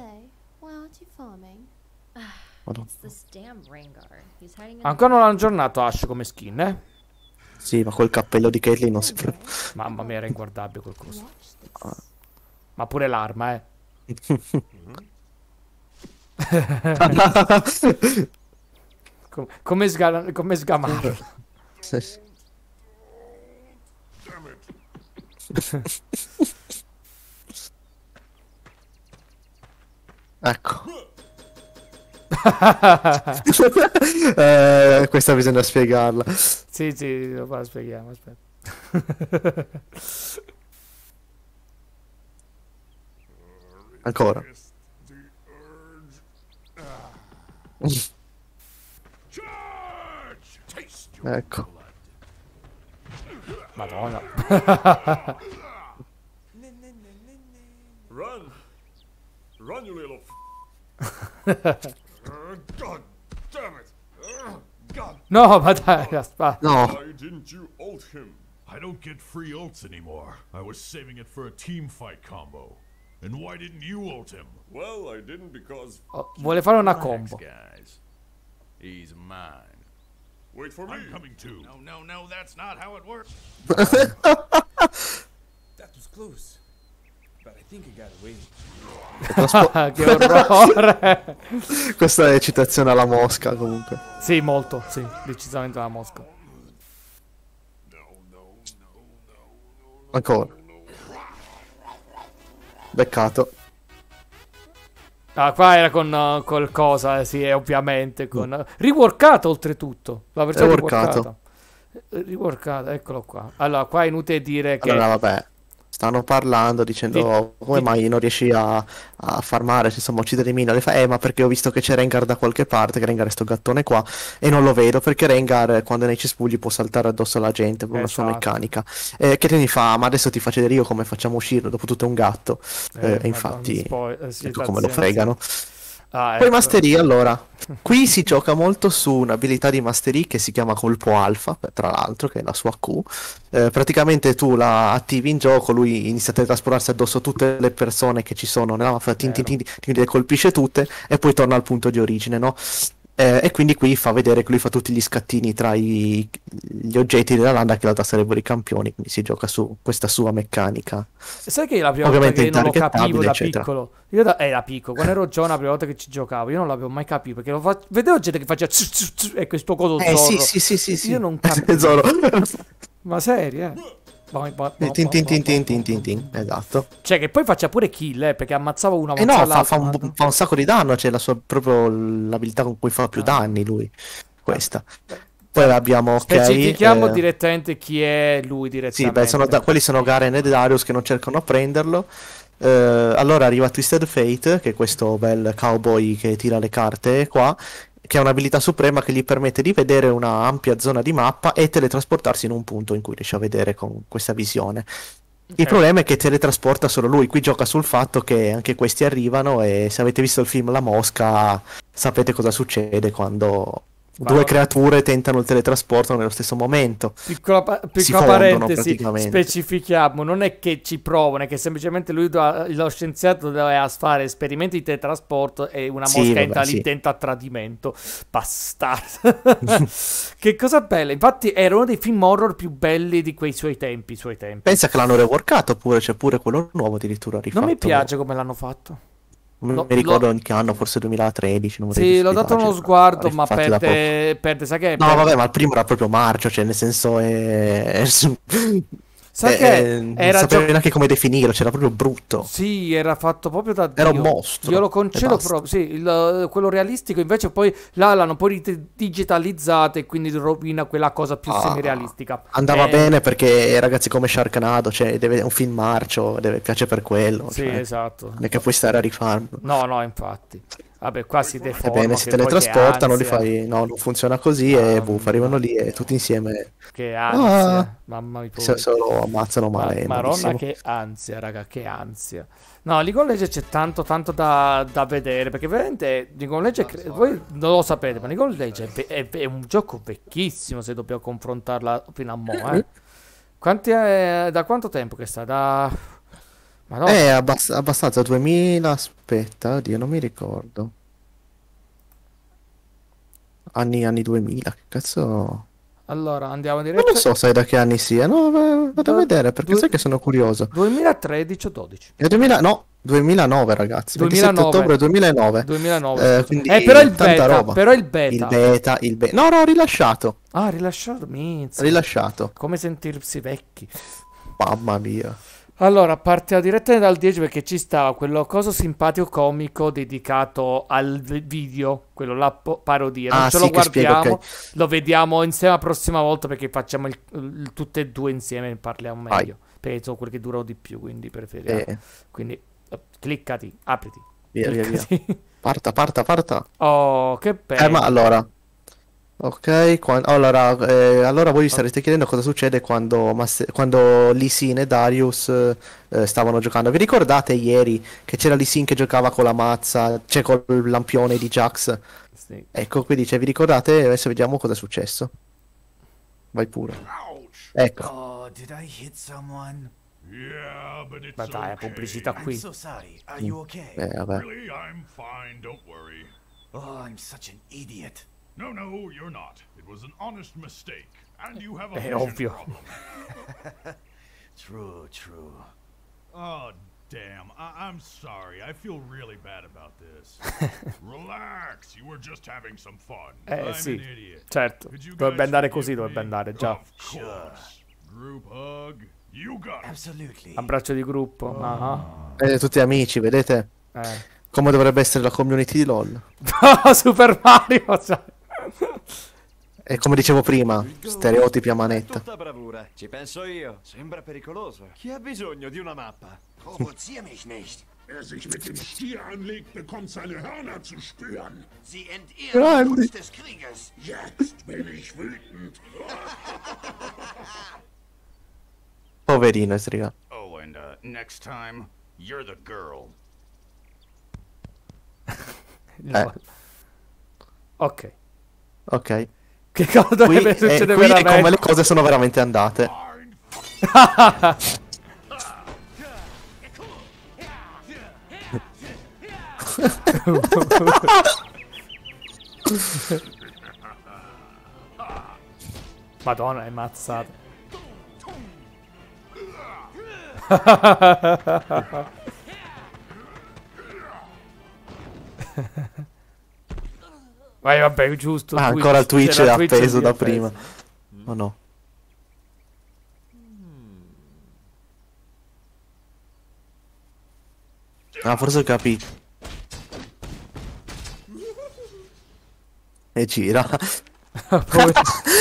why aren't you farming? Ancora non hanno aggiornato Ash come skin, eh? Sì, ma quel cappello di Caitlyn non si può. Mamma mia, era inguardabile quel coso. Ah. Ma pure l'arma, eh. Com come, sga come sgamarlo? ecco. eh, questa bisogna spiegarla. Sì, sì, la spieghiamo, aspetta. Ancora. ecco. Madonna. Run. Run, you little f- God damn it! God. No, but I just but no. Why didn't you ult him? I don't get free ults anymore. I was saving it for a team fight combo. And why didn't you ult him? Well, I didn't because oh, vuole fare una combo. Guys. He's mine. Wait for me. I'm coming too. No, no, no, that's not how it works. that was close. Traspo- che orrore! Questa è citazione alla Mosca comunque. Sì, molto, sì, decisamente alla Mosca. Ancora. Beccato. Ah, qua era con uh, eh, qualcosa, eh, sì, eh, ovviamente. Con... Uh, riworkato oltretutto. La versione riworkata. Riworkato, eccolo qua. Allora, qua è inutile dire che... Allora, vabbè stanno parlando dicendo oh, come mai non riesci a, a farmare, insomma uccidere i Le fa eh ma perché ho visto che c'è Rengar da qualche parte, che Rengar è sto gattone qua e non lo vedo perché Rengar eh, quando è nei cespugli può saltare addosso alla gente per una esatto. sua meccanica. Eh, che te ne fa, ma adesso ti faccio vedere io come facciamo uscire, dopo tutto è un gatto. Eh, eh, e infatti, spo- eh, sì, come lo fregano. Sì. Ah, Poi ecco. Mastery, allora, qui si gioca molto su un'abilità di Mastery che si chiama Colpo Alfa, tra l'altro, che è la sua Q. Eh, praticamente tu la attivi in gioco, lui inizia a teletrasportarsi addosso tutte le persone che ci sono nella mafia, tin, colpisce tutte e poi torna al punto di origine, no? Eh, e quindi qui fa vedere che lui fa tutti gli scattini tra i, gli oggetti della landa che in realtà sarebbero i campioni, quindi si gioca su questa sua meccanica. sai che è la prima Ovviamente volta che non lo capivo da eccetera. piccolo? Io da, eh, piccolo, quando ero giovane la prima volta che ci giocavo, io non l'avevo mai capito, perché lo fa... vedevo gente che faceva e questo coso eh, zorro. Sì, sì, sì, sì, sì. Io non capivo. Ma serio, eh? esatto. Cioè che poi faccia pure kill, eh, perché ammazzava una volta. Eh no, fa, fa, un, fa, un, sacco di danno, c'è cioè la sua proprio l'abilità con cui fa più ah. danni lui. Eh. Questa. Poi abbiamo ok. Specifichiamo eh... direttamente chi è lui direttamente. Sì, beh, sono da, quelli sono Garen e Darius che non cercano a prenderlo. Eh, allora arriva Twisted Fate, che è questo bel cowboy che tira le carte qua, che ha un'abilità suprema che gli permette di vedere una ampia zona di mappa e teletrasportarsi in un punto in cui riesce a vedere con questa visione. Il problema è che teletrasporta solo lui, qui gioca sul fatto che anche questi arrivano e se avete visto il film La Mosca sapete cosa succede quando Due creature tentano il teletrasporto nello stesso momento. Piccola, pa- piccola parentesi, specifichiamo, non è che ci provano, è che semplicemente lui, lo scienziato, doveva fare esperimenti di teletrasporto e una sì, mosca vabbè, sì. tenta a tradimento. Bastardo. che cosa bella. Infatti era uno dei film horror più belli di quei suoi tempi. Suoi tempi. Pensa che l'hanno reworkato pure, c'è cioè pure quello nuovo addirittura rifatto. Non mi piace come l'hanno fatto. Non no, mi ricordo lo... in che anno, forse 2013. Non sì, l'ho dato uno cioè, sguardo, ma perde, perde, sai che... No, perde... vabbè, ma il primo era proprio marcio, cioè nel senso è... Sai eh, che eh, era non sapevo gio... neanche come definirlo, c'era proprio brutto. Sì, era fatto proprio da Dio. Era un mostro. Io lo concedo proprio, sì, il, eh, quello realistico invece poi l'hanno poi digitalizzato e quindi rovina quella cosa più ah, semirealistica. Andava eh... bene perché ragazzi come Sharknado, cioè deve, è un film marcio, deve, piace per quello. Sì, cioè, esatto. Non è che puoi stare a rifarlo. No, no, infatti. Vabbè, qua si deforma. Ebbene, si teletrasportano, li fai. No, non funziona così. Ah, e boh, arrivano lì e tutti insieme. Che ah! ansia, ah, mamma mia. Se, se lo ammazzano male. Ma, maronna, che ansia, raga, che ansia. No, League of Legends c'è tanto, tanto da, da vedere. Perché veramente League of Legends. Cre- voi non lo sapete, ma League of Legends è, è, è un gioco vecchissimo. Se dobbiamo confrontarla fino a mo', eh. Quanti è, da quanto tempo che sta? Da No. È eh, abbass- abbastanza 2000, aspetta, oddio, non mi ricordo. Anni, anni 2000, che cazzo... Allora, andiamo a dire... Non so sai da che anni siano, vado a vedere, perché du- sai che sono curioso. 2013 o 12? 2000, eh, no, 2009 ragazzi, 2009. 27 ottobre 2009. 2009. Eh, quindi eh, però il beta, roba. però il beta. Il beta, il beta. No, no, rilasciato. Ah, rilasciato, minchia. Rilasciato. Come sentirsi vecchi. Mamma mia. Allora, partiamo direttamente dal 10 perché ci sta quello coso simpatico comico dedicato al video, quello là parodia. Non ah, ce sì, lo guardiamo, spiego, okay. lo vediamo insieme la prossima volta perché facciamo il, il, tutte e due insieme e parliamo meglio. Penso Perché che durano di più, quindi preferiamo. Eh. Quindi cliccati, apriti. Via, cliccati. via, via. Parta, parta, parta. Oh, che bello. Eh, ma allora, Ok, allora, eh, allora, voi vi starete chiedendo cosa succede quando, Mas- quando Lee Sin e Darius eh, eh, stavano giocando. Vi ricordate ieri che c'era Lee Sin che giocava con la mazza, cioè col lampione di Jax? Sì. Ecco, qui dice, cioè, vi ricordate? Adesso vediamo cosa è successo. Vai pure. Ecco. Oh, did I hit someone? Yeah, but it's Ma dai, okay. pubblicità qui. I'm so sorry. Are mm. you okay? Eh, vabbè. Really, I'm fine, don't worry. Oh, I'm such an idiot. No, no, you're not. It was an honest mistake. And you have a È eh, ovvio. true, true. Oh, damn. I am sorry. I feel really bad about this. Relax. You were just having some fun. Eh I'm sì. Certo. Dovrebbe andare così, dovrebbe andare già. Sure. Group hug. You got Absolutely. Abbraccio di gruppo. Oh. Uh -huh. eh, tutti amici, vedete? Eh. Come dovrebbe essere la community di LoL. Super Mario, cioè. E come dicevo prima, stereotipi a manetta. Tutta bravura. Ci penso io. Sembra pericoloso. Chi ha bisogno di una mappa? Provozier mich nicht. Wer sich mit dem Stier anlegt, bekommt seine Hörner zu spüren. Sie entehren uns des Krieges. Jetzt bin ich wütend. Poverino, ist Oh, and uh, next time, you're the girl. no. eh. Ok. Ok. Che cosa qui deve eh, succedere qui veramente? è come le cose sono veramente andate. Madonna, è mazzata. Vai, vabbè, giusto. Ah, Twitch. ancora Twitch è appeso Twitch da prima. mm. oh, no? Ah, forse ho capito. E gira.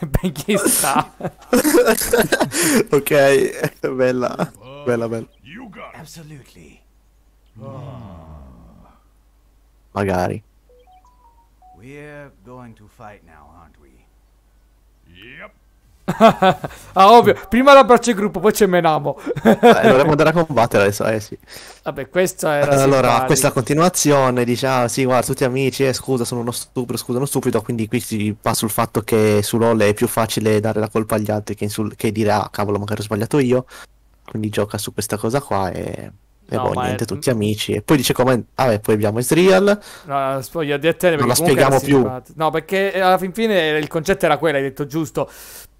ben chi sta. ok, bella. Bella, bella. Absolutely. Oh. Magari. We're going to fight now, aren't we? Yep. ah, ovvio. Prima l'abbraccio gruppo, poi c'è Menamo. eh, dovremmo andare a combattere adesso, eh sì. Vabbè, questa era... Allora, questa continuazione, diciamo, sì, guarda, tutti amici, eh, scusa, sono uno stupido, scusa, uno stupido, quindi qui si va sul fatto che su LoL è più facile dare la colpa agli altri che, che dire, ah, cavolo, magari ho sbagliato io. Quindi gioca su questa cosa qua e... E no, boh, niente, è... tutti amici. E poi dice come... Ah, poi abbiamo Israel. No, spoglia di Non la spieghiamo più. No, perché eh, alla fin fine il concetto era quello, hai detto giusto.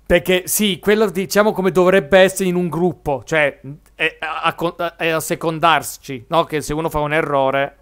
Perché sì, quello diciamo come dovrebbe essere in un gruppo, cioè è a, a, a, a no? Che se uno fa un errore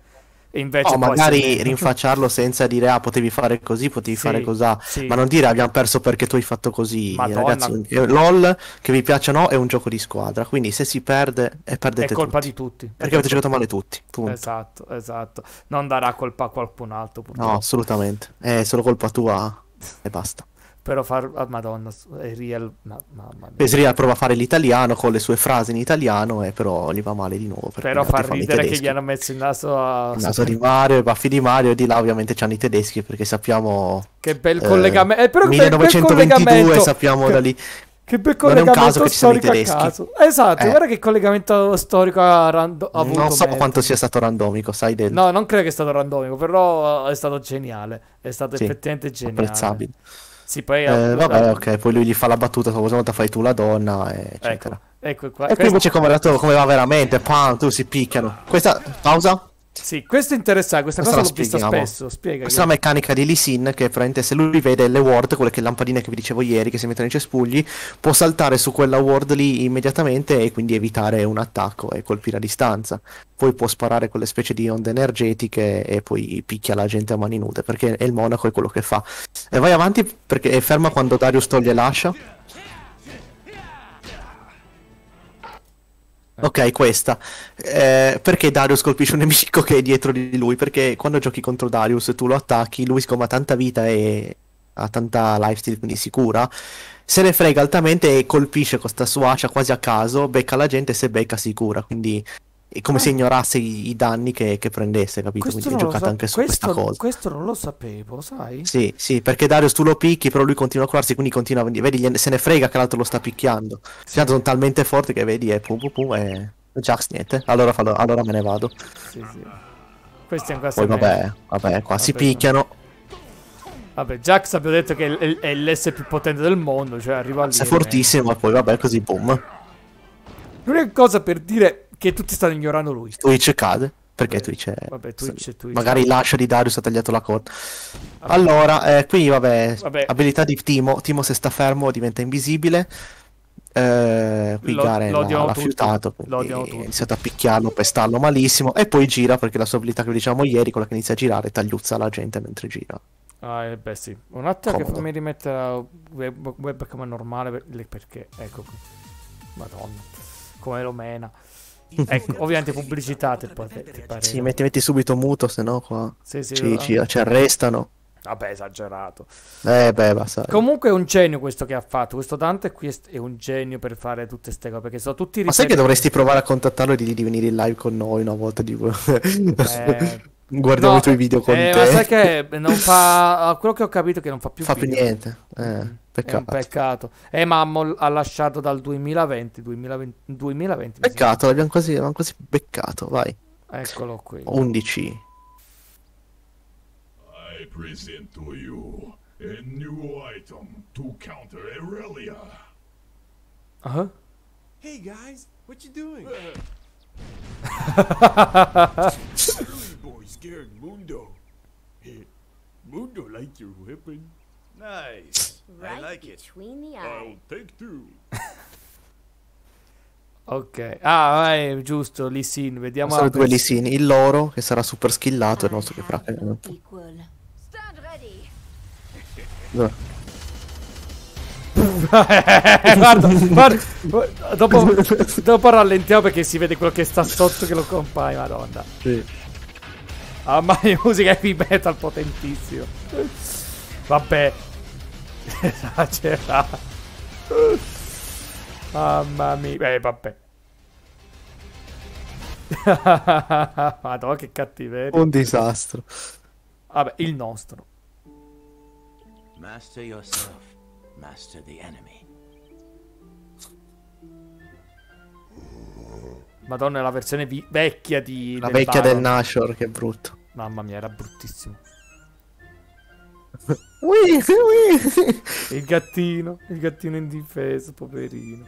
e invece oh, magari essere... rinfacciarlo senza dire ah potevi fare così, potevi sì, fare così, sì. ma non dire abbiamo perso perché tu hai fatto così. Ragazzi, eh, LOL che vi piaccia o no è un gioco di squadra, quindi se si perde è eh, perdete È colpa tutti. di tutti. Perché, perché avete giocato male tutti. Punto. Esatto, esatto. Non darà colpa a qualcun altro. Purtroppo. No, assolutamente. È solo colpa tua e basta però far ah, madonna è real ma, mamma mia. Real prova a fare l'italiano con le sue frasi in italiano e eh, però gli va male di nuovo però far ridere che gli hanno messo il naso a... il naso di Mario i baffi di Mario e di là ovviamente c'hanno i tedeschi perché sappiamo che bel eh, collegamento eh, però 1922 sappiamo che... da lì che bel collegamento storico a caso. Esatto, eh. guarda che collegamento storico ha, rando- ha avuto. Non so mezzo. quanto sia stato randomico, sai del... No, non credo che sia stato randomico, però è stato geniale. È stato sì, effettivamente geniale. Apprezzabile. Sì, poi... Eh, vabbè, ok, poi lui gli fa la battuta, questa volta fai tu la donna, eccetera. Ecco, ecco qua. E qui invece come, come va veramente, pam, tu si picchiano. Questa, pausa? Sì, questo è interessante, questa, questa cosa l'ho vista spesso, spiega. Questa è la meccanica di Lee Sin che praticamente se lui vede le ward, quelle che lampadine che vi dicevo ieri che si mettono in cespugli, può saltare su quella ward lì immediatamente e quindi evitare un attacco e colpire a distanza. Poi può sparare quelle specie di onde energetiche e poi picchia la gente a mani nude, perché è il monaco è quello che fa. E vai avanti perché è ferma quando Darius toglie l'ascia Eh. Ok, questa. Eh, perché Darius colpisce un nemico che è dietro di lui? Perché quando giochi contro Darius e tu lo attacchi, lui siccome ha tanta vita e ha tanta lifesteal, quindi sicura, se ne frega altamente e colpisce con sta sua ascia quasi a caso, becca la gente e se becca sicura, quindi è come se ah. ignorasse i, i danni che, che, prendesse, capito? Questo Quindi ho giocato sa- anche su questo, questa cosa. Questo non lo sapevo, sai? Sì, sì, perché Darius tu lo picchi, però lui continua a curarsi, quindi continua a vedi, se ne frega che l'altro lo sta picchiando. Sì. Tanto sono talmente forti che vedi, e pum pum pum, e Jax niente, allora, fallo, allora me ne vado. Sì, sì. Questi ancora Poi vabbè, vabbè, qua vabbè, si picchiano. Vabbè, Jax abbiamo detto che è, è l'S più potente del mondo, cioè arriva lì. Sei fortissimo, ma poi vabbè, così boom. L'unica cosa per dire che tutti stanno ignorando lui. Twitch cade. Perché vabbè, Twitch è... Vabbè, Twitch, Twitch. Magari lascia di Darius ha tagliato la corda. Vabbè. Allora, eh, qui vabbè, vabbè, abilità di Timo. Timo se sta fermo diventa invisibile. Eh, qui Garen l'ha fiutato, ha iniziato a picchiarlo, pestarlo malissimo e poi gira perché la sua abilità che vi dicevamo ieri, quella che inizia a girare, tagliuzza la gente mentre gira. Ah, eh, beh sì. Un attimo che mi rimetta la web, webcam normale perché, ecco, madonna, come lo mena. Ecco, ecco, ovviamente pubblicità ti pare. Sì, metti, metti subito muto, se no qua sì, sì, ci, ci, ci, arrestano. Vabbè, esagerato. Eh, beh, basta. Comunque è un genio questo che ha fatto. Questo Dante qui è un genio per fare tutte queste cose. Perché sono tutti Ma sai che dovresti provare a contattarlo e di, di venire in live con noi una volta? Di... eh... Guardiamo no, i tuoi video con eh, te. Ma sai che non fa. Quello che ho capito è che non fa più. Fa video. più niente. Eh. Mm. Peccato. È un peccato. Eh, ma ha lasciato dal 2020. 2020, 2020 peccato, l'abbiamo quasi, l'abbiamo quasi beccato. Vai. Eccolo qui. 11. I present to you a new item to counter Aurelia. Uh-huh. Hey guys, what you doing? boy scared Mundo. Mundo like your weapon. Nice. Right I like between it. the eyes. I'll take two. ok, ah, è giusto, Lisin, vediamo. Sono due Lisin, il loro che sarà super skillato e il nostro che farà. ready. Eh, guarda, guarda, dopo, dopo, rallentiamo perché si vede quello che sta sotto che lo compare, madonna. Sì. Ah, ma la musica heavy metal potentissimo. Vabbè, Esagerato. Mamma mia. Eh, vabbè. Madonna, che cattiveria. Un disastro. Vabbè, il nostro. Master yourself, master the enemy. Madonna, è la versione vecchia di... La vecchia Baron. del Nashor, che brutto. Mamma mia, era bruttissimo. Eh il gattino, il gattino indifeso, poverino.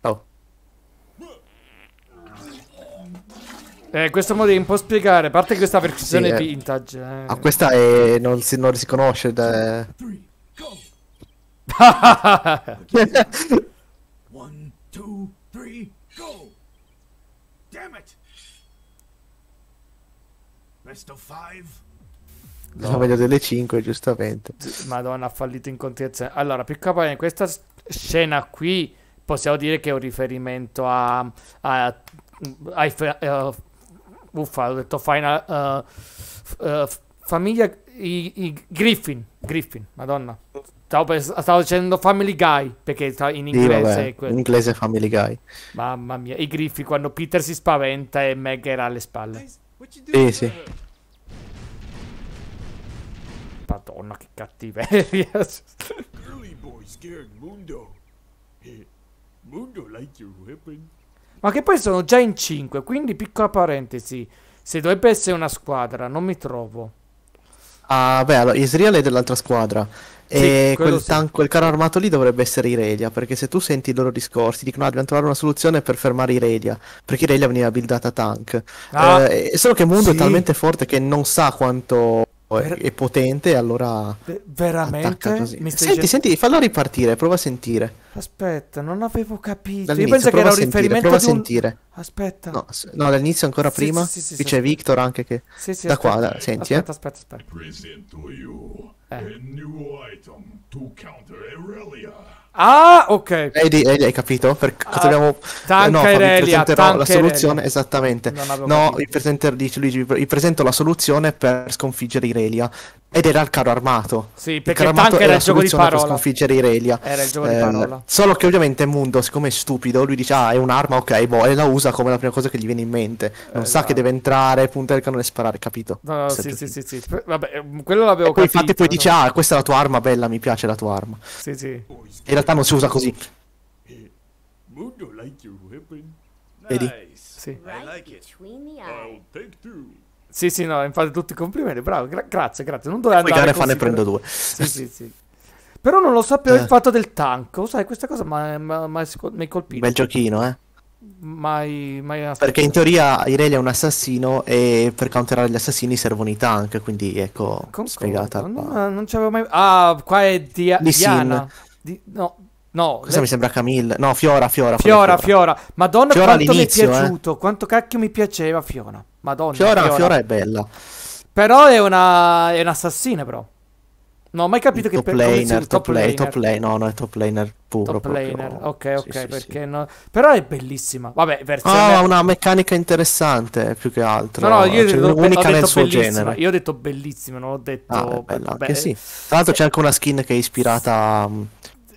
Oh. Eh, questo modo è un po' spiegare, a parte questa versione sì, eh. vintage. Eh. Ah, questa è... non si, non si conosce. Da... One, two, three, go! Damn it! Best of five. No. no, meglio delle 5, giustamente. Madonna, ha fallito in continuazione. Allora, piccola parola, in questa scena qui possiamo dire che è un riferimento a... a, a, a uh, uffa, ho detto Final... Uh, uh, famiglia... I, i, Griffin. Griffin, madonna. Stavo, stavo, dicendo Family Guy perché in inglese, sì, in inglese Family Guy. Mamma mia, i Griffin quando Peter si spaventa e Meg era alle spalle. Sì, sì. Madonna, che cattiveria. Eh, Ma che poi sono già in 5, quindi piccola parentesi. Se dovrebbe essere una squadra, non mi trovo. Ah, beh, allora, Israel è dell'altra squadra. Sì, e quel, tan- sì. quel, carro armato lì dovrebbe essere Irelia. Perché se tu senti i loro discorsi, dicono: ah, dobbiamo trovare una soluzione per fermare Irelia. Perché Irelia veniva buildata tank. Ah. Eh, solo che Mundo sì. è talmente forte che non sa quanto è potente, allora. veramente? Mi stai senti, senti, fallo ripartire, prova a sentire. Aspetta, non avevo capito. Io penso che era un riferimento. Prova a un... Aspetta. No, no dall'inizio ancora sì, prima. Sì, sì, Qui c'è Victor anche che. Sì, sì, da aspetta. qua, da, senti. Aspetta, eh. aspetta, aspetta. Presento io eh. a new item to counter Aurelia. Ah, ok. Vedi, hai capito? Per ah, cosa ah, abbiamo... Tanca no, Irelia, presenterò la soluzione, Irelia. esattamente. No, il presenter dice Luigi, vi presento la soluzione per sconfiggere Irelia. Ed era il carro armato. Sì, perché il tank era il gioco di parola. per sconfiggere Irelia. Era il gioco eh, di ehm, parola. Solo che ovviamente Mundo, siccome è stupido, lui dice, ah, è un'arma, ok, boh, e la usa come la prima cosa che gli viene in mente. Non eh, sa no. che esatto. deve entrare, punta il cannone e sparare, capito? No, no, sì, sì, sì, sì, Vabbè, quello l'avevo capito. Poi infatti poi no? dice, ah, questa è la tua arma, bella, mi piace la tua arma. Sì, sì. E la realtà non si usa così. Vedi? Sì. Oh, sì, sì, no, infatti tutti i complimenti, bravo, gra- grazie, grazie. Non dovevo andare così. ne prendo due. Sì, sì, sì. Però non lo sapevo eh. il fatto del tanco, sai, questa cosa mi ha colpito. Bel giochino, eh. Mai, mai Perché in teoria Irelia è un assassino e per counterare gli assassini servono i tank, quindi ecco, Concordo. spiegata. non, non c'avevo mai... Ah, qua è Dia- Di Diana. Sin. Di, no, no. Questa le... mi sembra Camilla. No, Fiora, Fiora. Fiora, Fiora. Fiora. Madonna, Fiora quanto mi è eh. piaciuto. Eh. Quanto cacchio mi piaceva Fiora. Madonna. Fiora, Fiora, Fiora è bella. Però è una. È un'assassina, però. Non ho mai capito top che laner, per top laner, top laner, no, no, è top laner puro. Top laner, ok, ok, sì, perché sì. no. Però è bellissima. Vabbè, versione... Ah, oh, una meccanica interessante, eh, più che altro. No, no, io cioè, detto, unica nel suo genere. Io ho detto bellissima, non ho detto... Ah, bella, beh, sì. Tra l'altro c'è anche una skin che è ispirata... Um,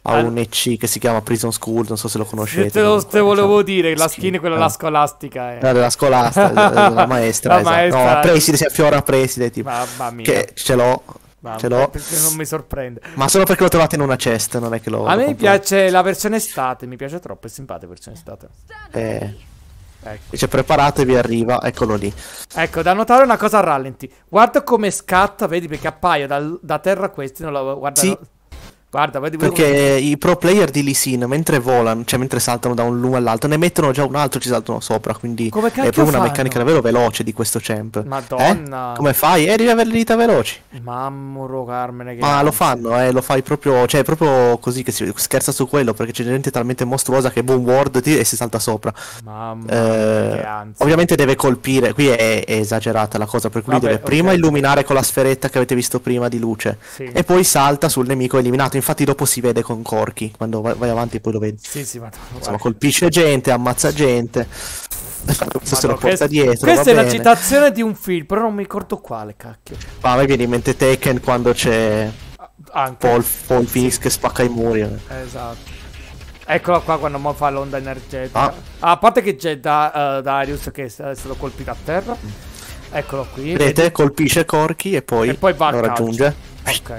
ha un EC che si chiama Prison School, non so se lo conoscete. Te lo te volevo diciamo, dire, la skin è quella della eh. scolastica. Eh. No, della scolastica, eh, la maestra. la esatto. maestra. No, la preside, si affiora preside, tipo. Mamma mia. Che ce l'ho. ce l'ho. non mi sorprende. Ma solo perché lo trovate in una cesta, non è che lo. A me compro. piace la versione estate, mi piace troppo, è simpatica la versione estate. Eh. Ecco. Dice preparatevi, arriva, eccolo lì. Ecco, da notare una cosa a rallenti. Guarda come scatta, vedi perché appaia da, da terra questi, non la guarda. Sì. No Guarda, vedi Perché come... i pro player di Lee mentre volano, cioè mentre saltano da un lume all'altro, ne mettono già un altro e ci saltano sopra. Quindi è proprio fanno? una meccanica davvero veloce di questo champ. Eh? Madonna. Eh? Come fai? E eh, devi avere le dita veloci. Mammoro Carmine. Che Ma lo fanno, eh, lo fai proprio. Cioè, è proprio così che si scherza su quello. Perché c'è gente talmente mostruosa che boom ward e si salta sopra. Mamma eh, che anzi. Ovviamente deve colpire. Qui è, è esagerata la cosa. Per cui Vabbè, deve okay. prima illuminare con la sferetta che avete visto prima di luce. Sì. E poi salta sul nemico eliminato infatti dopo si vede con Corky, quando vai, vai avanti poi lo vedi. Sì, sì, ma... Insomma, colpisce gente, ammazza gente. Questo no, lo porta questo, dietro. Questa è bene. la citazione di un film, però non mi ricordo quale, cacchio. Ma a me viene in mente Taken quando c'è ah, Anche. Paul, Paul Phoenix che spacca i muri. Esatto. Eccolo qua quando fa l'onda energetica. Ah. ah, a parte che c'è da, uh, Darius che è stato colpito a terra. Mm. Eccolo qui. Vedete, vedi? colpisce Corky e poi, e poi va lo raggiunge. Ok.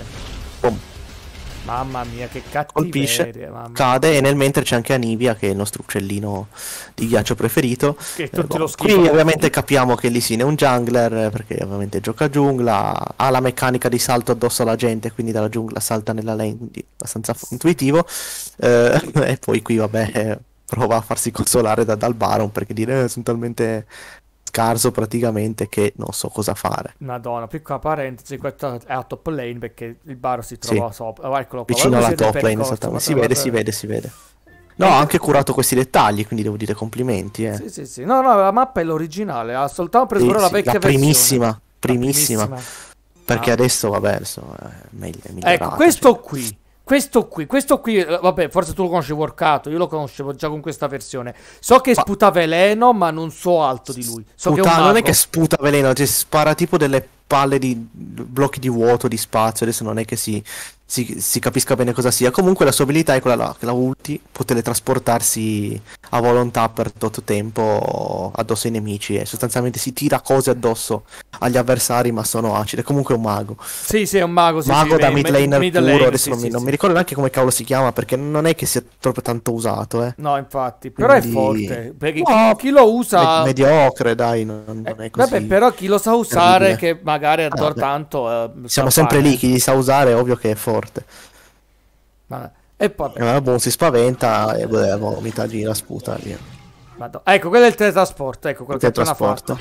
Mamma mia, che cattiveria. Colpisce, mamma. cade e nel mentre c'è anche Anivia, che è il nostro uccellino di ghiaccio preferito. Che eh, boh. Quindi ovviamente capiamo che Lisin è un jungler, eh, perché ovviamente gioca giungla, ha la meccanica di salto addosso alla gente, quindi dalla giungla salta nella lane, Quindi, abbastanza intuitivo. Eh, e poi qui, vabbè... Eh, prova a farsi consolare da Dalbaron perché dire eh, sono talmente scarso praticamente che non so cosa fare. Madonna, piccola parentesi, questa è a top lane perché il bar si trova sì. sopra. Oh, eccolo qua. Vicino alla top lane, esattamente. Si vede, si vede, si vede. No, ha anche curato questi dettagli, quindi devo dire complimenti. Eh. Sì, sì, sì. No, no, la mappa è l'originale, ha soltanto preso sì, la sì, vecchia la primissima, primissima, primissima. Perché ah. adesso, vabbè, adesso eh, è meglio. Ecco, questo cioè. qui questo qui, questo qui, eh, vabbè, forse tu lo conosci Workato, io lo conoscevo già con questa versione. So che sputa veleno, ma non so altro di lui. So sputa, che è non è che sputa veleno, cioè spara tipo delle palle di blocchi di vuoto, di spazio, adesso non è che si si, si, capisca bene cosa sia. Comunque la sua abilità è quella là, che la ulti può teletrasportarsi a volontà per tutto tempo addosso ai nemici e sostanzialmente si tira cose addosso agli avversari ma sono acide. Comunque è un mago. Sì, sì, è un mago. Sì, mago sì, da mid laner puro, adesso sì, non, mi, non mi ricordo neanche come cavolo si chiama perché non è che sia troppo tanto usato. Eh. No, infatti, però Quindi... è forte. Perché no, chi lo usa... Med- mediocre, dai, non, non eh, è così. Vabbè, però chi lo sa usare, terribile. che magari adora ah, tanto... Eh, siamo sempre fare. lì, chi li sa usare è ovvio che è forte forte. Vabbè. E poi... Vabbè. Boh, si spaventa e voleva vomitare la sputa, Ecco, quello è il teletrasporto, ecco, quello il che teletrasporto.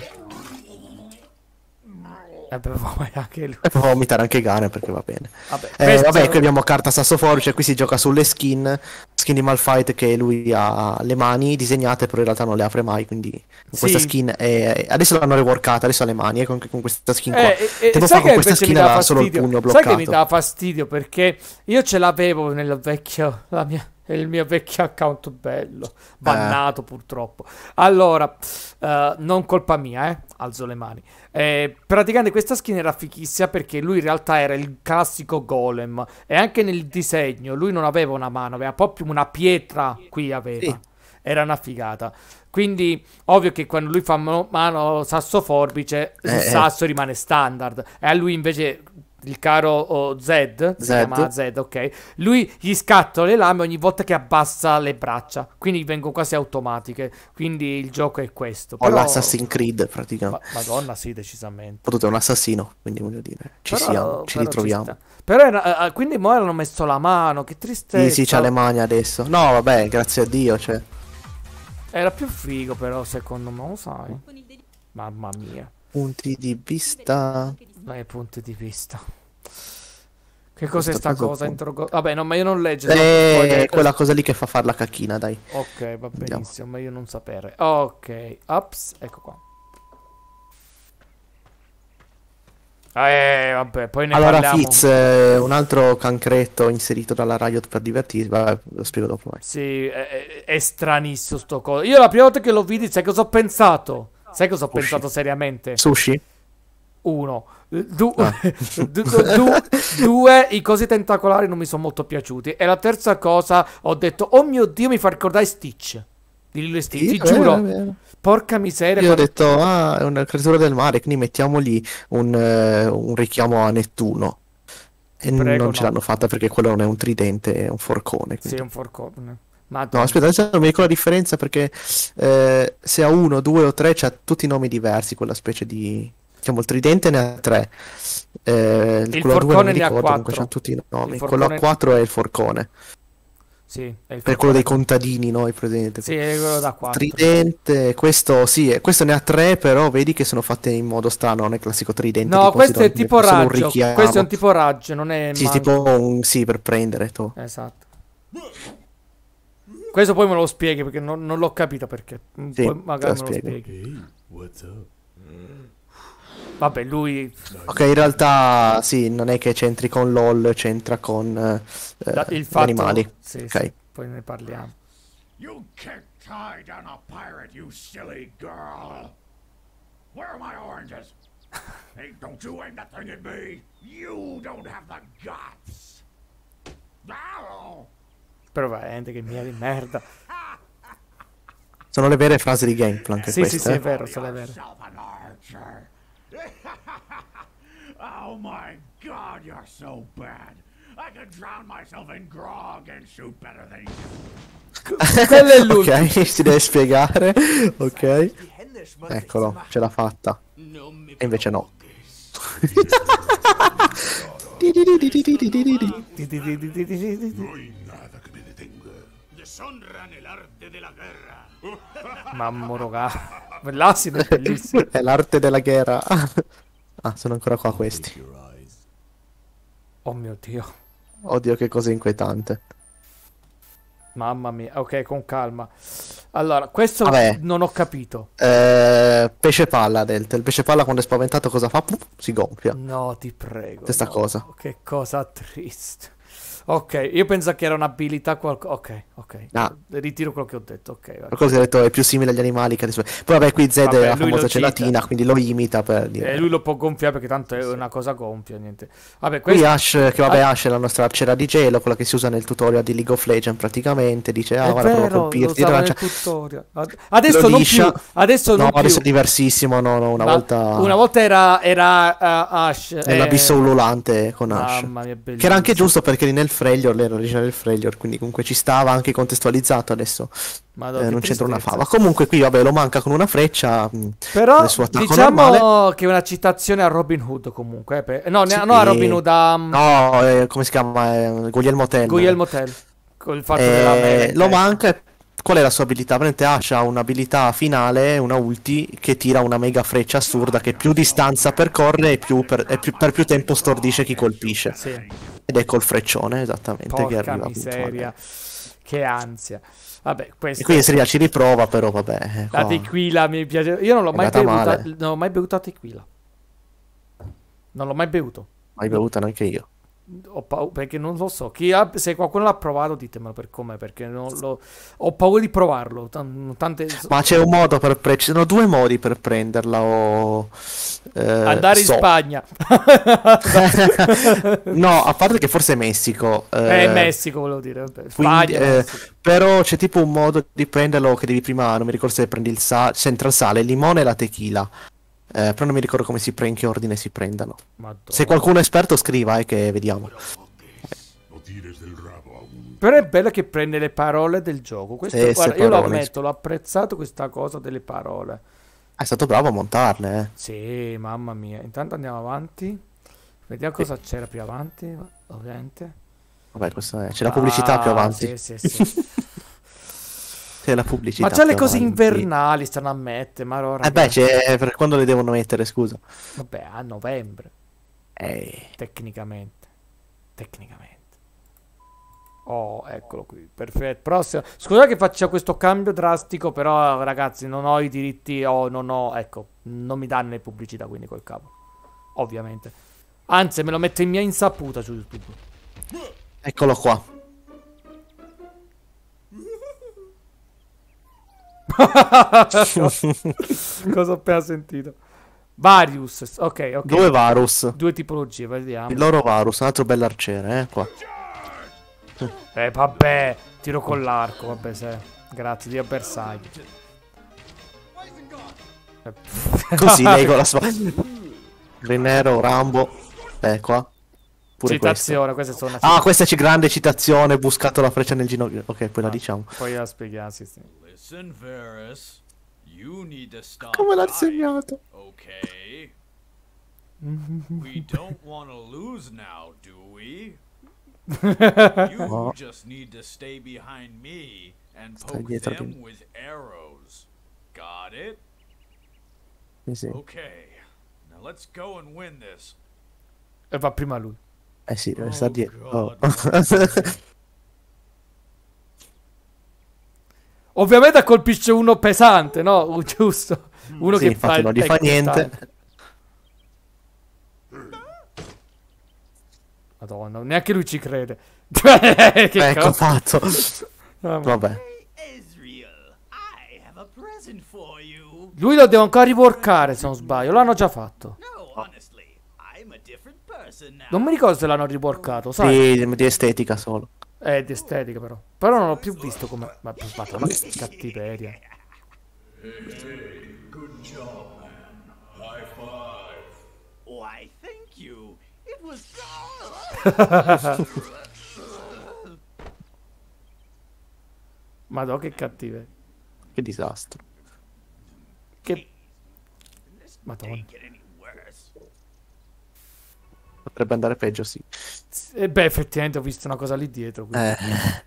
Eh, beh, vomita anche lui. può vomitare anche Gane perché va bene. Vabbè, eh, vabbè qui abbiamo carta sassoforo, cioè qui si gioca sulle skin, skin di Malfight che lui ha le mani disegnate, però in realtà non le apre mai, quindi sì. questa skin è... adesso l'hanno reworkata, adesso ha le mani eh, con, con questa skin qua. Eh, eh, Tempo fa con questa skin aveva solo il pugno bloccato. Sai che mi dà fastidio perché io ce l'avevo nel vecchio, la mia è il mio vecchio account bello, eh. bannato ah. purtroppo. Allora, uh, non colpa mia, eh? alzo le mani. Eh, praticamente questa skin era fichissima perché lui in realtà era il classico golem e anche nel disegno lui non aveva una mano, aveva proprio una pietra qui aveva. Sì. Era una figata. Quindi, ovvio che quando lui fa mano, sasso forbice, eh, il eh. sasso rimane standard. E a lui invece il caro oh, Zed, Zed. chiama Zed, ok. Lui gli scatto le lame ogni volta che abbassa le braccia, quindi vengono quasi automatiche. Quindi il gioco è questo. Però... Ho l'Assassin's Creed praticamente. Ma- Madonna, sì, decisamente. Ho è un assassino, quindi voglio dire, ci però, siamo, ci ritroviamo. Ci però era, eh, eh, quindi mo hanno messo la mano, che tristezza. Sì, sì, c'ha le mani adesso. No, vabbè, grazie a Dio, cioè. Era più figo però, secondo me, lo sai. Mamma mia. Punti di vista. Dai, punti di vista. Che cos'è sta cosa? Interrogo... Vabbè, no, ma io non leggo. È eh, quella cosa lì che fa fare la cacchina, dai. Ok, va benissimo, ma io non sapere. Ok, ups, ecco qua. Ah, eh, vabbè, poi ne allora, parliamo. Fitz, eh, un altro cancretto inserito dalla Riot per divertirsi. Vabbè, lo spiego dopo. Vai. Sì, è, è stranissimo sto coso. Io la prima volta che lo vidi, sai cosa ho pensato? Sai cosa ho Sushi. pensato seriamente? Sushi? Uno. Du- ah. du- du- due, i cosi tentacolari non mi sono molto piaciuti. E la terza cosa, ho detto, oh mio Dio, mi fa ricordare Stitch. Di Lilo Stitch, sì, ti giuro. Vero, Porca miseria. Io ho detto, ah, è una creatura del mare, quindi mettiamogli un, uh, un richiamo a Nettuno. E Prego, non ce l'hanno no. fatta perché quello non è un tridente, è un forcone. Quindi. Sì, è un forcone. Madonna. No, aspetta, adesso non mi dico la differenza perché eh, se ha uno, due o tre, c'ha tutti i nomi diversi quella specie di, diciamo il tridente ne ha tre eh, il quello forcone due, ne ha quattro comunque c'hanno tutti i nomi il quello a quattro è il forcone sì, per quello dei contadini, noi presente. Sì, è quello da 4. Tridente, questo sì, eh, questo ne ha tre, però vedi che sono fatte in modo strano, non è classico tridente. No, questo è tipo raggio. Questo è un tipo raggio, non è Sì, manco. tipo un sì per prendere tu. Esatto. Questo poi me lo spieghi perché non, non l'ho capito perché. Sì, poi magari lo me lo spieghi. Hey, what's up? Mm. Vabbè, lui. Ok, in realtà sì, non è che c'entri con LOL, c'entra con eh, il fatto... animali. Sì, okay. sì, poi ne parliamo. You can't tie down a pirate, you silly girl. Where are my oranges? hey, don't you aim that thing at me. You don't have the guts. Now. Però veramente che mia di merda. Sono le vere frasi di Gangplank. Sì, queste, sì, sì, eh? è vero, sono le vere. my god, you're so bad. I could drown myself in grog and shoot better than you. Quello è lui. Ok, si deve spiegare. Ok. Eccolo, ce l'ha fatta. E invece no. Deshonra nell'arte Mamma raga. L'acido è bellissimo. È l'arte della guerra. Ah, sono ancora qua questi. Oh mio dio. Oddio, che cosa inquietante. Mamma mia, ok, con calma. Allora, questo Vabbè. non ho capito. Eh, pesce palla, Delta. Il pesce palla quando è spaventato cosa fa? Puff, si gonfia. No, ti prego. Questa no. cosa. Che cosa triste. Ok, io penso che era un'abilità qualcosa. Ok, ok. No. Ah. Ritiro quello che ho detto. Ok. Vabbè. Qualcosa che ho detto è più simile agli animali che adesso. Poi vabbè, qui Zed vabbè, è la famosa gelatina, quindi lo imita per dire. E eh, lui lo può gonfiare perché tanto è sì. una cosa gonfia, niente. Vabbè, questo... Qui Ash, che vabbè, ah. Ash è la nostra arcera di gelo, quella che si usa nel tutorial di League of Legends praticamente, dice "Ah, guarda, vero, provo a colpirti". Lo nel cioè, tutorial. Adesso lo non più, adesso no, adesso più. è diversissimo, no, no, una Ma volta Una volta era era uh, Ash, è eh... l'abisso ululante con Ash. Mamma mia, che era anche giusto perché nel Freglior, l'era originale del Freglior, quindi comunque ci stava anche contestualizzato adesso. Madonna, eh, non c'entra una fava. Comunque qui vabbè lo manca con una freccia. Mm, Però diciamo normale. che è una citazione a Robin Hood comunque. Eh? No, ne- sì, no, a Robin Hood. A... Mm, no, eh, come si chiama? Eh, Guglielmo Tell. Guglielmo Tell. Eh, lo manca e qual è la sua abilità? Prende Ash ha un'abilità finale, una ulti, che tira una mega freccia assurda che più distanza percorre e, più per, e più, per più tempo stordisce chi colpisce. Sì. Ed è col freccione, esattamente, Porca che arriva miseria. Che ansia. Vabbè, questo... E quindi Seria ci riprova, però vabbè. Eh, la tequila mi piace. Io non l'ho mai bevuta. Non ho mai bevuto la tequila. Non l'ho mai bevuto. Mai bevuta neanche io ho paura, perché non lo so. Ha, se qualcuno l'ha provato, ditemelo per come. Perché non lo, ho paura di provarlo. T- tante... Ma c'è un modo per prenderla. Ci sono due modi per prenderla. O, eh, Andare so. in Spagna, no, a parte che forse è Messico. Eh, eh Messico, volevo dire. Spagna, quindi, eh, però c'è tipo un modo di prenderlo che devi prima. Non mi ricordo se prendi il sale. C'entra il sale, il limone e la tequila. Eh, però non mi ricordo come si prende, in che ordine si prendano. Madonna. Se qualcuno è esperto scriva e eh, che vediamo. Però è bello che prende le parole del gioco. Questo, sì, guarda, io lo ammetto, l'ho apprezzato questa cosa delle parole. È stato bravo a montarle. Eh. Sì, mamma mia. Intanto andiamo avanti. Vediamo cosa sì. c'era più avanti, ovviamente. Vabbè, questa è... c'è la pubblicità ah, più avanti. Sì, sì, sì. parte della pubblicità. Ma c'è le cose eh, invernali, stanno a mettere, ma allora... Eh beh, c'è, eh, per quando le devono mettere, scusa? Vabbè, a novembre. Ehi. Tecnicamente. Tecnicamente. Oh, eccolo qui, perfetto. Prossimo. Scusate che faccia questo cambio drastico, però ragazzi, non ho i diritti, oh, non ho, ecco, non mi danno le pubblicità, quindi col capo. Ovviamente. Anzi, me lo metto in mia insaputa su YouTube. Eccolo qua. Cosa ho appena sentito? Varius, ok, ok. Due Varus. Due tipologie, vediamo. Il loro Varus, un altro bell'arciere, eh, qua. Eh, vabbè, tiro con l'arco, vabbè, se... Grazie, Dio bersaglio. Così lei con la spada. Renero, Rambo. Eh, qua. Pure citazione, questa. queste sono... Ah, questa è grande citazione, buscato la freccia nel ginocchio. Ok, poi ah, la diciamo. Poi la spieghiamo, sì, sì. Listen, Varys, you need to stop. Come l'ha segnato? Ok. we don't want to lose now, do we? you oh. just need to stay behind me and poke them di... with arrows. Got it? Sì, sì. Okay. Now let's go and win this. E va prima lui. Eh sì, deve eh, oh, stare dietro. Oh. Ovviamente colpisce uno pesante, no? Giusto. Uno sì, che fa non gli fa niente. Madonna, neanche lui ci crede. che ecco fatto. Vabbè. Lui lo devo ancora riworkare se non sbaglio. L'hanno già fatto. Non mi ricordo se l'hanno riworkato, sai? Sì, di estetica solo. Eh, di estetica però. Però non l'ho più visto come... Ma più fatto, ma che cattiveria. Hey, good job, man. High five. Why, thank you. It was Madò, che cattive. Che disastro. Che... Madonna potrebbe andare peggio, sì. E eh, beh, effettivamente ho visto una cosa lì dietro. Eh.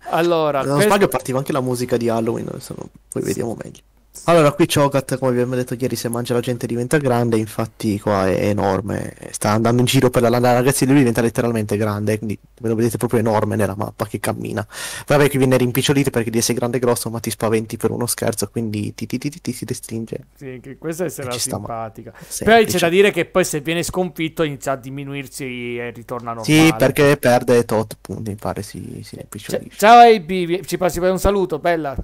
Allora, se non questo... sbaglio, partiva anche la musica di Halloween. Adesso poi vediamo meglio. Allora, qui Chogat, come vi abbiamo detto ieri, se mangia la gente diventa grande, infatti qua è enorme, sta andando in giro per la, la ragazza di lui diventa letteralmente grande, quindi ve lo vedete proprio enorme nella mappa che cammina. Vabbè, qui viene rimpicciolito perché di essere grande e grosso, ma ti spaventi per uno scherzo, quindi ti, ti, ti, ti ti si restringe. Sì, questa è la simpatica. Però c'è da dire che poi se viene sconfitto inizia a diminuirsi e ritorna normale. Sì, perché perde tot punti, mi pare si, si rimpicciolito. Ciao AB, ci passi per un saluto, bella.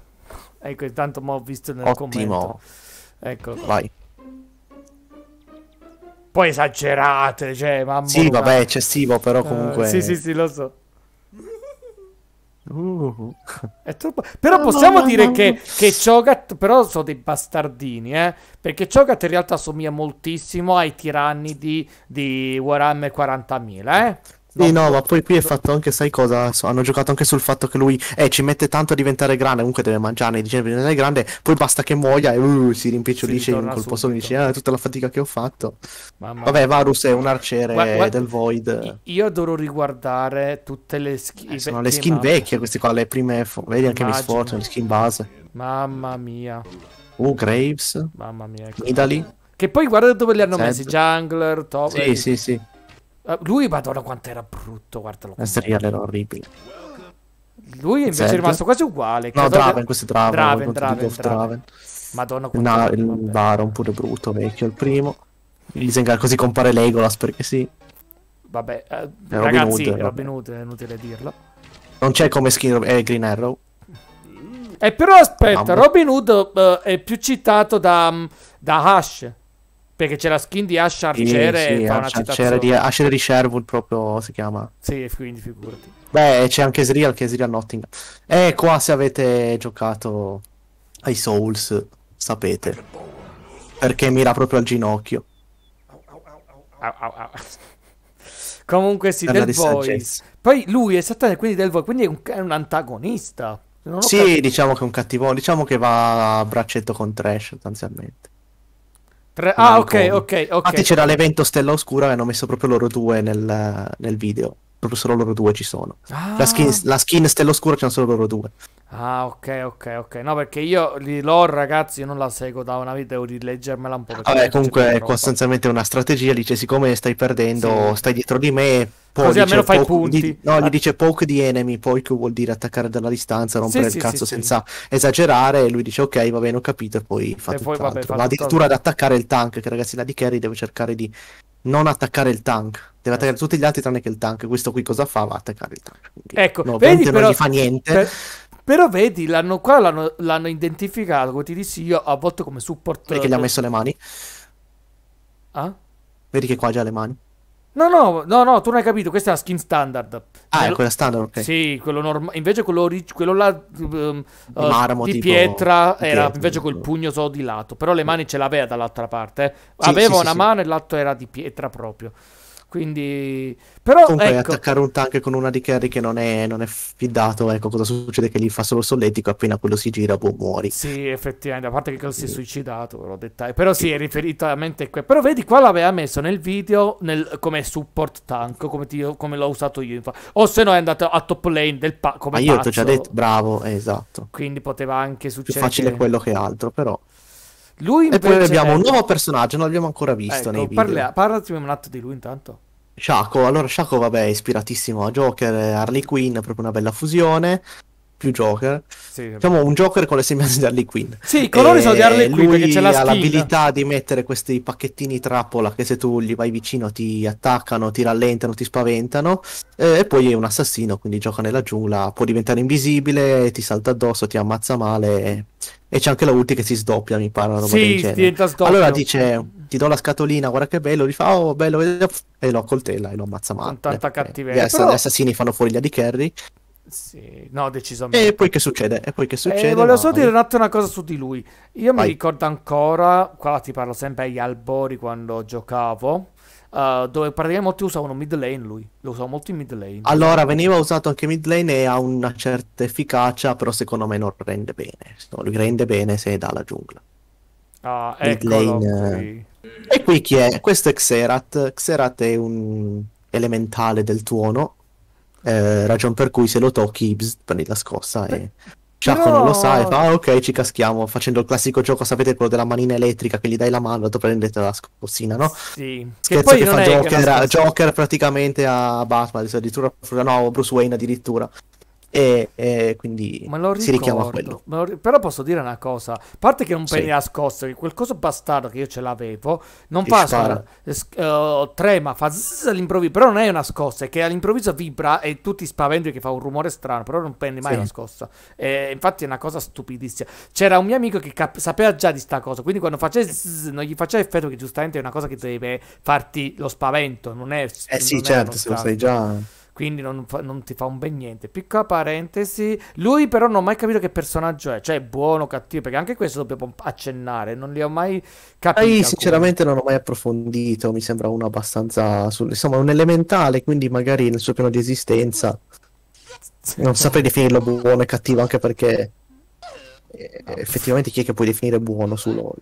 Ecco, intanto mi ho visto nel Ottimo. commento. Ecco. Vai. Poi esagerate, cioè, mamma Sì, una... vabbè, eccessivo, però eh, comunque... Uh, sì, sì, sì, lo so. Uh. Troppo... Però no, possiamo no, dire no, che, che Chogat, però sono dei bastardini, eh? Perché Chogat in realtà somiglia moltissimo ai tiranni di, di Warhammer 40.000, eh? Sì, no, ma poi qui è fatto anche, sai cosa? Hanno giocato anche sul fatto che lui eh, ci mette tanto a diventare grande, comunque deve mangiare, dice diventare grande, poi basta che muoia e uh, si rimpicciolisce in un colpo solo, dice ah, tutta la fatica che ho fatto. Mamma Vabbè, Varus è un arciere guarda, guarda, del Void. Io adoro riguardare tutte le skin. Eh, sono le skin mamme. vecchie queste qua, le prime, vedi anche Miss Fortune, le skin base. Mamma mia. Uh, Graves. Mamma mia. Ecco. Idali. Che poi guarda dove li hanno Sento. messi, jungler, top. Sì, e... sì, sì. Eh, lui, madonna, quanto era brutto, guardalo. Estriel era orribile. Lui invece Zed. è rimasto quasi uguale. No, Draven, questo è Draven. Draven, Draven, Draven. Draven. Madonna, quanto no, il vabbè. Baron pure brutto, vecchio, il primo. Mi così compare Legolas perché sì. Vabbè, eh, Robin ragazzi, Hood, Robin Hood, è inutile dirlo. Non c'è come skin eh, Green Arrow. E eh, però aspetta, Robin Hood eh, è più citato da, mm, da Ash. Perché c'è la skin di Ash Arcere sì, sì, fa Ash, Arcere di, Ash di Sherwood proprio si chiama. Sì, quindi figurati. Beh, c'è anche Srial che è Srial Nottingham. E qua se avete giocato ai Souls, sapete. Perché mira proprio al ginocchio. Au, au, au. Comunque sì, del Voice. Poi lui è Satana, quindi del Voice, quindi è un, è un antagonista. sì, capito. diciamo che è un cattivo. diciamo che va a braccetto con Trash sostanzialmente. Tre... Ah, ok, ok, ok. Infatti c'era l'evento Stella Oscura e hanno messo proprio loro due nel, nel video proprio solo loro due ci sono. Ah. La, skin, ah. la skin stella oscura c'hanno solo loro due. Ah, ok, ok, ok. No, perché io di lore, ragazzi, io non la seguo da una vita, devo rileggermela un po'. Vabbè, ah, comunque è sostanzialmente una strategia, dice siccome stai perdendo, sì. stai dietro di me, poi Così almeno fai punti. Di, no, gli ah. dice poke di enemy, poke vuol dire attaccare dalla distanza, rompere sì, il sì, cazzo sì, senza esagerare. E lui dice ok, va bene, ho capito. E poi fa e Ma addirittura ad attaccare il tank, che ragazzi, la di carry deve cercare di non attaccare il tank deve attaccare tutti gli altri tranne che il tank. Questo qui cosa fa? Va a attaccare il tank. Quindi, ecco, no, vedi, però, non gli fa niente. Per, però vedi, l'hanno, qua l'hanno, l'hanno identificato ti dissi io a volte come support. Perché gli ha messo le mani? Ah? Vedi che qua ha già le mani. No, no, no, no, tu non hai capito, questa è la skin standard. Ah, è quella standard, ok. Sì, quello normale. Invece quello, rig- quello là um, uh, Marmo, di pietra tipo... era invece col pugno solo di lato, però le mani ce l'aveva dall'altra parte. Eh. Aveva sì, una sì, mano e l'altro era di pietra proprio. Quindi, però. Comunque, ecco... attaccare un tank con una di carry che non è, non è fidato, ecco cosa succede? Che gli fa solo solletico, appena quello si gira, boh, muori. Sì, effettivamente, a parte che quello si è suicidato, l'ho dettaglio. Però sì, è riferito a mente qui. Però vedi, qua l'aveva messo nel video nel, come support tank, come, ti, come l'ho usato io. Infa. O se no è andato a top lane del pa- come Ma ah, io ti ho già detto, bravo, esatto. Quindi poteva anche succedere. Più facile quello che altro, però. Lui invece... E poi abbiamo un nuovo personaggio, non l'abbiamo ancora visto ecco, nei video. Parla, parlaci un attimo di lui intanto. Shaco, allora Shaco vabbè è ispiratissimo a Joker, Harley Quinn, proprio una bella fusione più Joker. Sì, diciamo un Joker con le sembianze di Harley Quinn. Sì, i colori e sono di Harley Quinn perché c'è ha l'abilità di mettere questi pacchettini trappola che se tu gli vai vicino ti attaccano, ti rallentano, ti spaventano. Eh, e poi è un assassino, quindi gioca nella giungla, può diventare invisibile, ti salta addosso, ti ammazza male. E, c'è anche la ulti che si sdoppia, mi pare, una roba sì, del diventa sdoppio. Allora dice, ti do la scatolina, guarda che bello, gli fa, oh bello, e lo accoltella e lo ammazza male. Con tanta eh, eh, cattiveria. Eh, Però... gli assassini fanno fuori gli di Kerry. Sì, no, decisamente. E poi che succede? E poi che eh, succede? Eh, volevo solo dire un attimo una cosa su di lui. Io vai. mi ricordo ancora, qua ti parlo sempre agli albori quando giocavo. Uh, dove praticamente molti usavano mid lane lui lo usava molto in mid lane allora veniva usato anche mid lane e ha una certa efficacia però secondo me non rende bene no, lui rende bene se è dalla giungla ah, mid eccolo, lane eh. qui. e qui chi è? questo è Xerath Xerath è un elementale del tuono eh, ragion per cui se lo tocchi, bzz, prendi la scossa e. Ciacco no. non lo sa e fa ah, ok ci caschiamo facendo il classico gioco sapete quello della manina elettrica che gli dai la mano e dopo prendete la scossina no? Sì. Scherzo che, che fa Joker, Joker praticamente a Batman addirittura no Bruce Wayne addirittura e, e quindi ricordo, si richiama a quello. Lo, però posso dire una cosa, a parte che non sì. penne nascosto, che quel coso bastardo che io ce l'avevo non fa passa, uh, trema, fa zzz all'improvviso, però non è una scossa, è che all'improvviso vibra e tu ti spaventi che fa un rumore strano, però non penne mai sì. una scossa. E, infatti è una cosa stupidissima. C'era un mio amico che cap- sapeva già di sta cosa, quindi quando faceva zzz, non gli faceva effetto che giustamente è una cosa che deve farti lo spavento, non è... Eh sì, certo, se lo sai già quindi non, fa, non, ti fa un ben niente. Piccola parentesi, lui però non ho mai capito che personaggio è, cioè buono o cattivo, perché anche questo dobbiamo accennare, non li ho mai capito. Io sinceramente non ho mai approfondito, mi sembra uno abbastanza, insomma un elementale, quindi magari nel suo piano di esistenza non saprei definirlo buono e cattivo, anche perché eh, effettivamente chi è che puoi definire buono su LOL?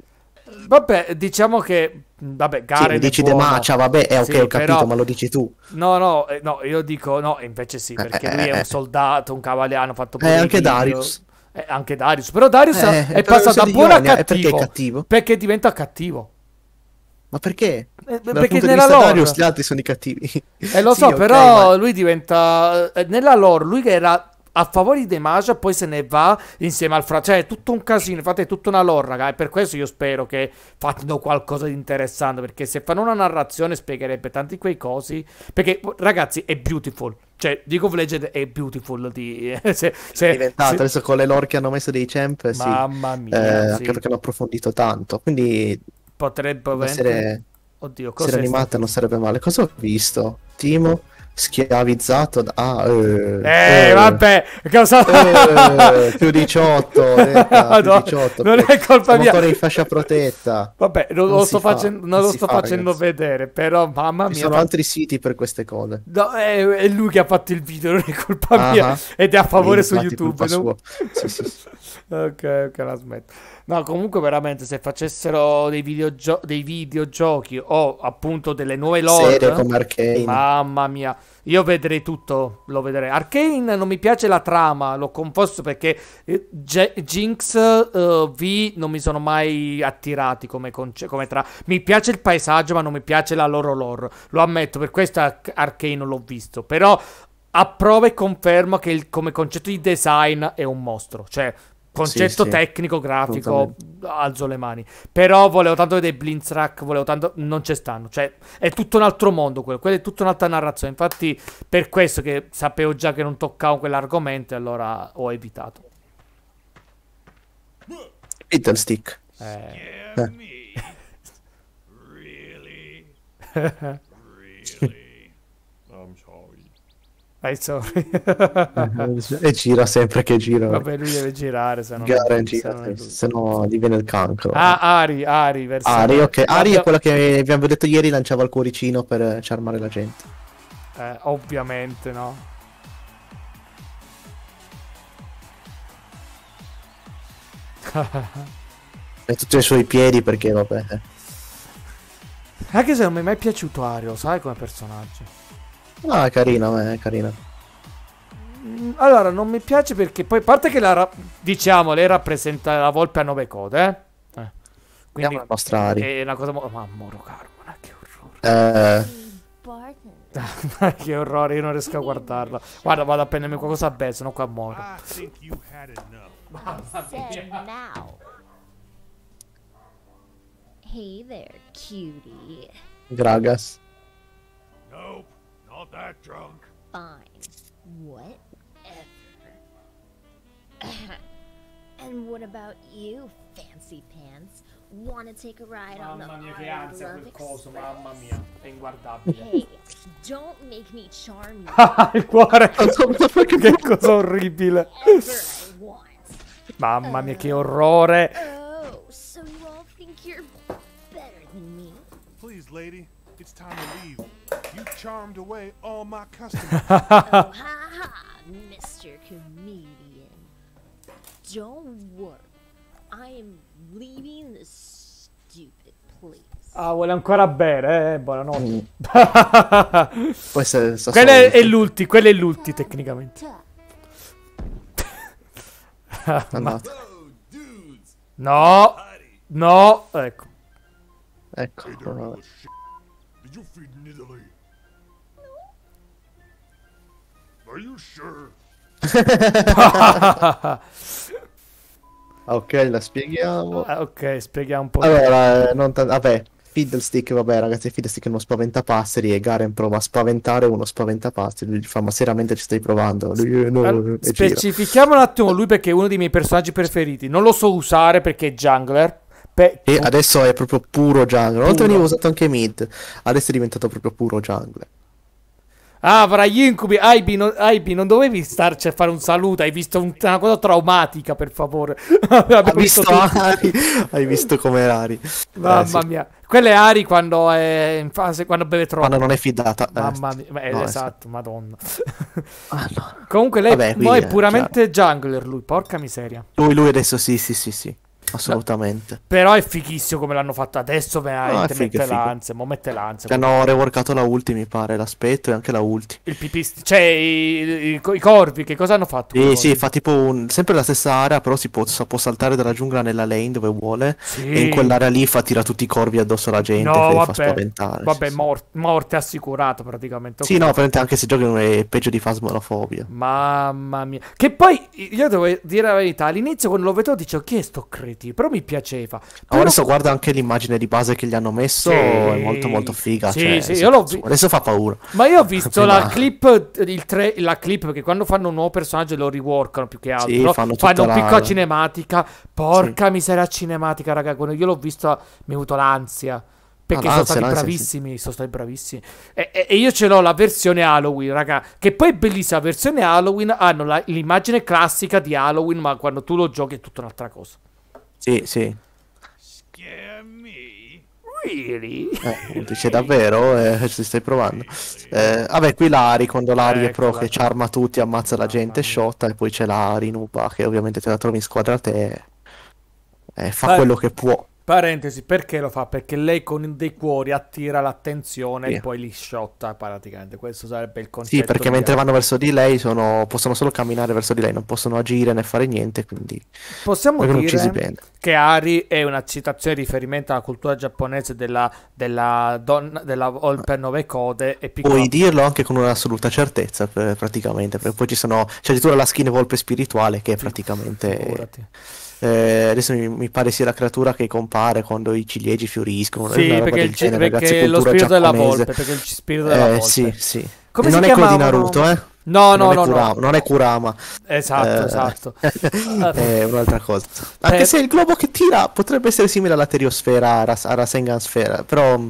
Vabbè, diciamo che Vabbè, gare sì, dici De Macia, vabbè, è eh, ok, sì, ho capito, però... ma lo dici tu. No, no, eh, no, io dico no, invece sì, eh, perché eh, lui è un soldato, un cavaliere, hanno fatto politica. Eh, anche Darius. Eh, anche Darius, però Darius eh, è, è passato da buono a cattivo. Perché è cattivo? Perché diventa cattivo. Ma perché? Eh, perché nella lore Darius, gli altri sono i cattivi. Eh lo sì, so, okay, però ma... lui diventa nella lore lui che era a favore di De Maja poi se ne va insieme al fratello. Cioè, è tutto un casino. Infatti, è tutta una lore, raga. E per questo io spero che fanno qualcosa di interessante. Perché se fanno una narrazione, spiegherebbe tanti quei cosi. Perché, oh, ragazzi, è beautiful. Cioè, League of Legends è beautiful. Di... se, se, è diventato se... adesso con le lore che hanno messo dei champ. Mamma mia, eh, sì. credo che hanno approfondito tanto. Quindi potrebbe essere. Oddio, cosa. Se animata non sarebbe male. Cosa ho visto? Timo schiavizzato da... Ah, eh, eh, eh vabbè, cosa... Eh, più 18, eh, no, 18 non è colpa mia. Motore di fascia protetta. Vabbè, non, non lo sto, fa, facendo, non lo sto fa, facendo vedere, però mamma mia... Ci sono altri siti per queste cose. No, è, è, lui che ha fatto il video, non è colpa uh -huh. mia. Ed è a favore Quindi, su YouTube. No? Sì, sì, sì. ok, ok, la smetto. No, comunque veramente se facessero dei, videogio- dei videogiochi o appunto delle nuove lore... Serie come Arcane. Mamma mia. Io vedrei tutto, lo vedrei. Arcane non mi piace la trama, l'ho confesso perché eh, G- Jinx uh, V non mi sono mai attirati come, conce- come tra... Mi piace il paesaggio ma non mi piace la loro lore, lo ammetto, per questo Arcane l'ho visto. Però approva e conferma che il, come concetto di design è un mostro. Cioè, concetto sì, tecnico, sì. grafico, alzo le mani. Però volevo tanto vedere Blintz Rack, volevo tanto... Non ci stanno, cioè è tutto un altro mondo quello, quello è tutta un'altra narrazione. Infatti per questo che sapevo già che non toccavo quell'argomento, allora ho evitato. Little stick. Eh. eh. really? really? e gira sempre che gira. Vabbè, lui deve girare, se no, Gara, gira, se no gli viene il cancro. Ah, Ari, Ari, verso Ari, ok. Ari è quella che abbiamo detto ieri, lanciava il cuoricino per charmare la gente. Eh, ovviamente, no. e tutti i suoi piedi perché vabbè anche se non mi è mai piaciuto Ario sai come personaggio Ah, è carina, è carina. Mm, allora, non mi piace perché poi, a parte che la, diciamo, lei rappresenta la volpe a nove code, eh? eh. Quindi è una, mostrari. è una cosa... Mo- Mamma, moro ma che orrore. Eh... Ma che orrore, io non riesco a guardarla. Guarda, vado a prendermi qualcosa bello, sennò qua muoio. Mamma Hey there, cutie. Gragas. Nope. not that drunk. Fine. Whatever. and what about you, fancy pants? Wanna take a ride Mamma on the mia, che ansia quel coso, mamma mia, è inguardabile. Hey, don't make me charm you. Ah, il cuore! che cosa orribile! Mamma mia, che oh. orrore! Oh, so you all think you're better than me? Please, lady, it's time to leave. charmed away all my customers. oh, ha, ha, Mr. Comedian. Don't worry. I am leaving this stupid place. Ah, vuole ancora bere, eh? Buonanotte. Mm. Questa è, so è, è l'ulti, quello è l'ulti tecnicamente. Ma... No, no, ecco. Ecco. Hey, Are you sure? ok, la spieghiamo. Ah, ok, spieghiamo un po'. Allora, non t- vabbè, Fiddlestick, vabbè ragazzi, Fiddlestick è uno spaventapasseri e Garen prova a spaventare uno spaventapasseri, lui gli fa ma seriamente ci stai provando? Lui, no, specifichiamo un attimo lui perché è uno dei miei personaggi preferiti, non lo so usare perché è jungler. Pe- e adesso è proprio puro jungler, puro. oltre veniva usato anche mid, adesso è diventato proprio puro jungler. Ah, fra gli incubi, Aibi non, Aibi, non dovevi starci a fare un saluto. Hai visto un, una cosa traumatica, per favore. Ha visto, Ari? Hai visto come Ari? Mamma eh, sì. mia, quella è Ari quando è in fase, quando beve troppo. Quando non è fidata. Eh. Mamma mia, Beh, no, eh, esatto, sì. madonna. Ah, Comunque, lei Vabbè, qui, è eh, puramente è jungler. Lui, porca miseria. Lui, lui adesso sì, sì, sì, sì. Assolutamente. No. Eh, però è fichissimo come l'hanno fatto adesso. Veramente no, mette l'ansia. Mo mette l'ansia. Che hanno reworkato la ulti, mi pare. L'aspetto e anche la ulti. Il pipist- cioè, i, i, i, corvi, che cosa hanno fatto? Sì, sì, fa tipo un, sempre la stessa area. Però si può, può, saltare dalla giungla nella lane dove vuole. Sì. E in quell'area lì fa tira tutti i corvi addosso alla gente. No, vabbè, fa spaventare. Vabbè, sì, mor- morte assicurata praticamente. Sì, no, praticamente anche se giochi è peggio di Fasmolofobia. Mamma mia. Che poi io devo dire la verità. All'inizio, quando lo vedo, dicevo, chi è sto credo? tir, però mi piaceva. Però... Adesso guarda anche l'immagine di base che gli hanno messo, sì. è molto molto figa. Sì, cioè, sì, se... vi... Adesso fa paura. Ma io ho visto Prima... la clip, tre... la clip, perché quando fanno un nuovo personaggio lo reworkano più che altro. Sì, fanno, fanno la... picco a cinematica. Porca sì. miseria cinematica, raga, quando io l'ho visto mi ha avuto l'ansia. Perché ah, sono, stati bravissimi, sì. sono stati bravissimi. E, e, e, io ce l'ho la versione Halloween, raga. Che poi è bellissima. La versione Halloween hanno la, l'immagine classica di Halloween, ma quando tu lo giochi è tutta un'altra cosa. Sì, sì. Really? Eh, dice davvero? Eh, ci stai provando. Eh, vabbè, qui l'Ari, quando l'Ari è pro che ci arma tutti, ammazza la gente, sciotta, e poi c'è la Rinupa che ovviamente te la trovi in squadra a te. Eh, fa Beh, quello che può. Parentesi, perché lo fa? Perché lei con dei cuori attira l'attenzione sì. e poi li sciotta praticamente. Questo sarebbe il concetto. Sì, perché mentre vanno verso di lei sono, possono solo camminare verso di lei, non possono agire né fare niente, quindi possiamo dire che Ari è una citazione di riferimento alla cultura giapponese della, della donna della volpe a Nove Code e piccola... Puoi dirlo anche con un'assoluta certezza eh, praticamente, perché poi ci sono c'è addirittura la skin Volpe spirituale che è praticamente Figurati eh, adesso mi, mi, pare sia la creatura che compare quando i ciliegi fioriscono. Sì, perché, il, genere, perché ragazzi, lo spirito giapponese. della volpe, perché il spirito della eh, volpe. Sì, sì. Come non è quello di Naruto, eh? No, non no, no, Kurama, no, non è Kurama. Esatto, eh, esatto. è eh. un'altra cosa. Eh. Anche eh, se il globo che tira potrebbe essere simile alla teriosfera, a Rasengan sfera, però... Mm,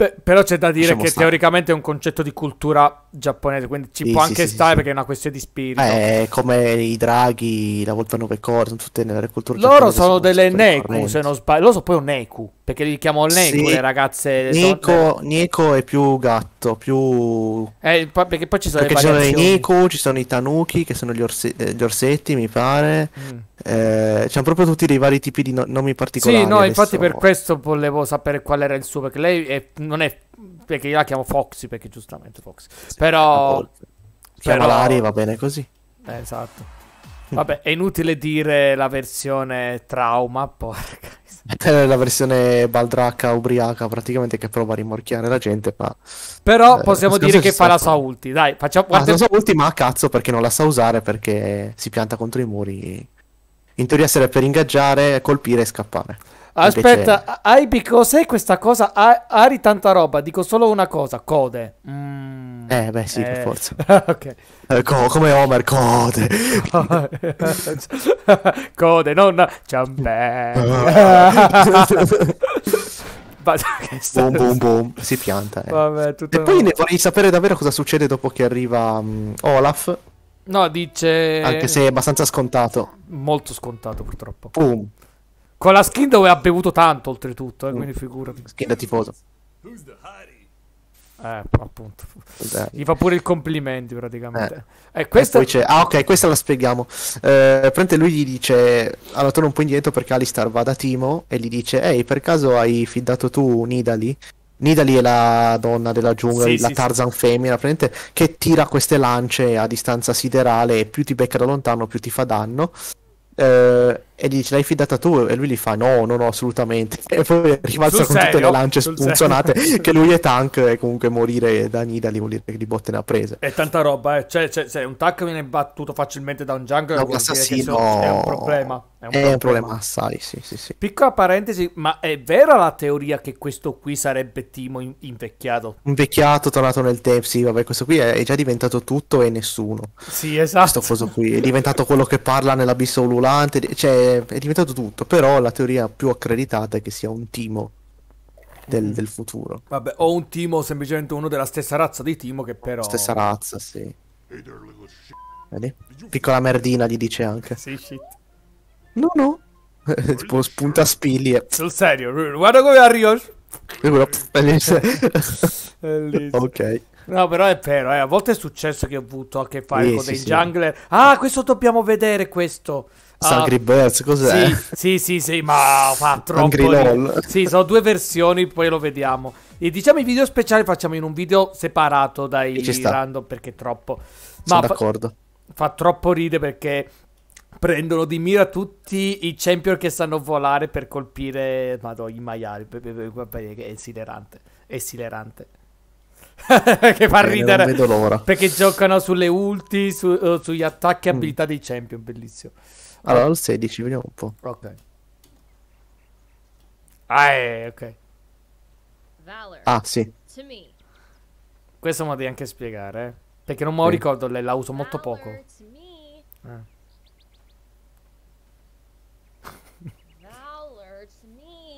Pe- però c'è da dire diciamo che stare. teoricamente è un concetto di cultura giapponese, quindi ci sì, può sì, anche sì, stare perché è una questione di spirito. Eh, come i draghi, la volta nove core, sono tutte nelle culture Loro sono, sono delle neku, se non sbaglio. Loro sono poi un neku. Perché li chiamo Neko sì. le ragazze. Neko, Neko, è più gatto, più. Eh, perché poi ci sono perché le ci sono i Neko, ci sono i Tanuki, che sono gli, orse eh, gli orsetti, mi pare. Mm. Eh, c'hanno proprio tutti dei vari tipi di nomi particolari. Sì, no, adesso. infatti per questo volevo sapere qual era il suo. Perché lei è, non è. Perché io la chiamo Foxy, perché giustamente Foxy. Sì, però. Chiamala cioè, però... Ari, va bene così. Eh, esatto. Vabbè, è inutile dire la versione trauma, porca. Eh, la versione baldracca ubriaca praticamente che prova a rimorchiare la gente ma però eh, possiamo eh, dire che fa la sua ulti dai facciamo ah, guarda... la sua ulti ma a cazzo perché non la sa usare perché si pianta contro i muri in teoria sarebbe per ingaggiare colpire e scappare Aspetta, hai cos'è questa cosa? Ari tanta roba, dico solo una cosa, code. Mm. Eh, beh sì, eh. per forza. okay. Eh, co- come Homer, code. code, non ciambella. boom, boom, boom. Si pianta. Eh. Vabbè, e poi ne vorrei sapere davvero cosa succede dopo che arriva um, Olaf. No, dice... Anche se è abbastanza scontato. Molto scontato purtroppo. Boom. Con la skin dove ha bevuto tanto, oltretutto, eh, quindi mm. figurati. Skin da tifoso. Eh, appunto. Dai. Gli fa pure i complimenti praticamente. Eh. Eh, questa... Ah, ok, questa la spieghiamo. Eh, lui gli dice: Allora torna un po' indietro perché Alistar va da Timo e gli dice: Ehi, per caso hai fidato tu Nidali? Nidali è la donna della giungla, sì, la sì, Tarzan sì. femmina, che tira queste lance a distanza siderale e più ti becca da lontano più ti fa danno. Eh, e gli dice l'hai fidata tu e lui gli fa no no no assolutamente e poi ribalza con tutte le lance spunzionate che lui è tank e comunque morire da Nidali vuol dire che di botte ne ha prese è tanta roba eh. cioè, cioè, cioè un tank viene battuto facilmente da un jungler no, un assassino sono... è un problema è un, è problema. un problema assai sì, sì, sì. piccola parentesi ma è vera la teoria che questo qui sarebbe Timo in- invecchiato invecchiato tornato nel tempo sì vabbè questo qui è, già diventato tutto e nessuno sì esatto questo qui è diventato quello che parla nell'abisso ululante cioè è, diventato tutto, però la teoria più accreditata è che sia un timo del, mm. del futuro. Vabbè, o un timo semplicemente uno della stessa razza di timo che però... Stessa razza, sì. Vedi? Piccola merdina gli dice anche. Sì, shit. No, no. tipo spunta spilli Sul serio, guarda come arriva. ok. No, però è vero, eh. a volte è successo che ho avuto a che fare sì, con sì, dei sì. jungler. Ah, questo dobbiamo vedere, questo. Sangry uh, Birds, cos'è? Sì, sì, sì, sì ma fa troppo. Sì, sono due versioni, poi lo vediamo. E diciamo i video speciali facciamo in un video separato dai random perché è troppo. Ma Sono d'accordo. Fa, troppo ridere perché prendono di mira tutti i champion che sanno volare per colpire madonna, i maiali. È esilerante. È esilerante. che fa eh, ridere. Non Perché giocano sulle ulti, su, uh, sugli attacchi e mm. abilità dei champion. Bellissimo. Allora, al 16, vediamo un po'. Ok. Ah, è, eh, ok. Ah, sì. Questo me lo devi anche spiegare, eh. Perché non me lo sì. ricordo, la uso molto poco. Eh.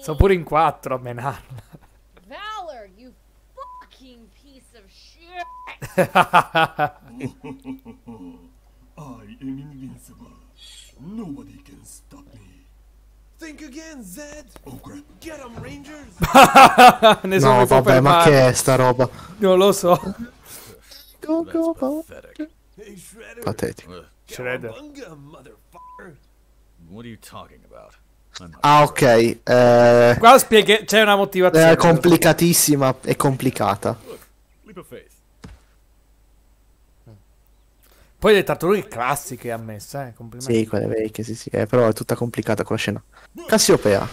Sono pure in quattro a menarla. Valor, you fucking piece of shit. I am oh, invincible. Nobody can stop me. Think again, Zed. Oh crap. Get him, Rangers. Nessuno no, vabbè, ma che è sta roba? Non lo so. go, go, go. Hey, Shredder. Patetico. Shredder. What are you talking about? Ah, ok. Eh, Qua spiega, c'è una motivazione. È complicatissima e complicata. Look, leap of faith. Poi le tartarughe classiche ha messo, eh, complimenti. Sì, quelle vecchie, sì, sì, eh, però è tutta complicata quella scena. Cassiopea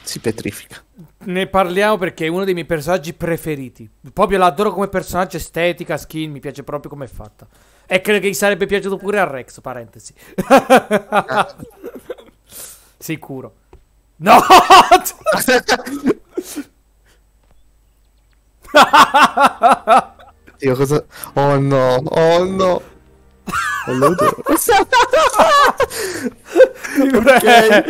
si petrifica. Ne parliamo perché è uno dei miei personaggi preferiti. Proprio l'adoro come personaggio, estetica, skin, mi piace proprio come è fatta. E credo che gli sarebbe piaciuto pure a Rex, parentesi. Sicuro. No! Io cosa... Oh no, oh no. Oh, meu Deus. ok, eh,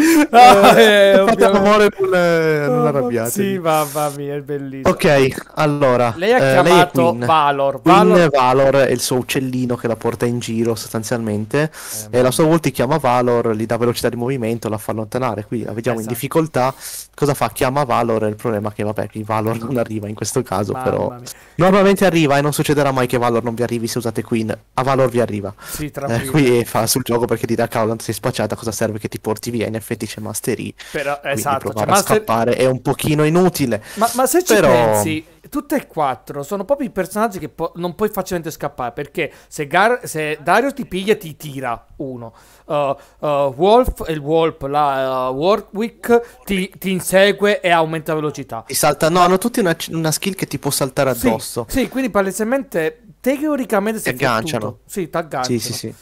eh, amore non eh, ah, arrabbiate. Sì, mamma mia, è bellissimo. Ok, allora. Lei ha eh, chiamato lei Valor. Valor. Queen Valor è il suo uccellino che la porta in giro sostanzialmente. Eh, e la sua volta chiama Valor, gli dà velocità di movimento, la fa allontanare. Qui la vediamo esatto. in difficoltà. Cosa fa? Chiama Valor. Il problema è che, vabbè, il Valor non arriva in questo caso. Mamma però mia. normalmente arriva e non succederà mai che Valor non vi arrivi se usate Queen. A Valor vi arriva. Sì, tra eh, qui fa sul gioco perché dirà, cavolo, sei spacciato puntata cosa serve che ti porti via? In effetti c'è Mastery. Però, esatto, cioè, provare cioè, a scappare è un pochino inutile. Ma, ma se ci Però... pensi, tutte e quattro sono proprio i personaggi che po- non puoi facilmente scappare. Perché se, Gar- se Dario ti piglia, ti tira uno. Uh, uh, Wolf e il Wolf, la uh, Warwick, ti, ti, insegue e aumenta velocità. Ti salta, no, hanno tutti una, una skill che ti può saltare addosso. Sì, sì quindi palesemente, teoricamente, si agganciano. Sì, ti agganciano. Sì, sì, sì.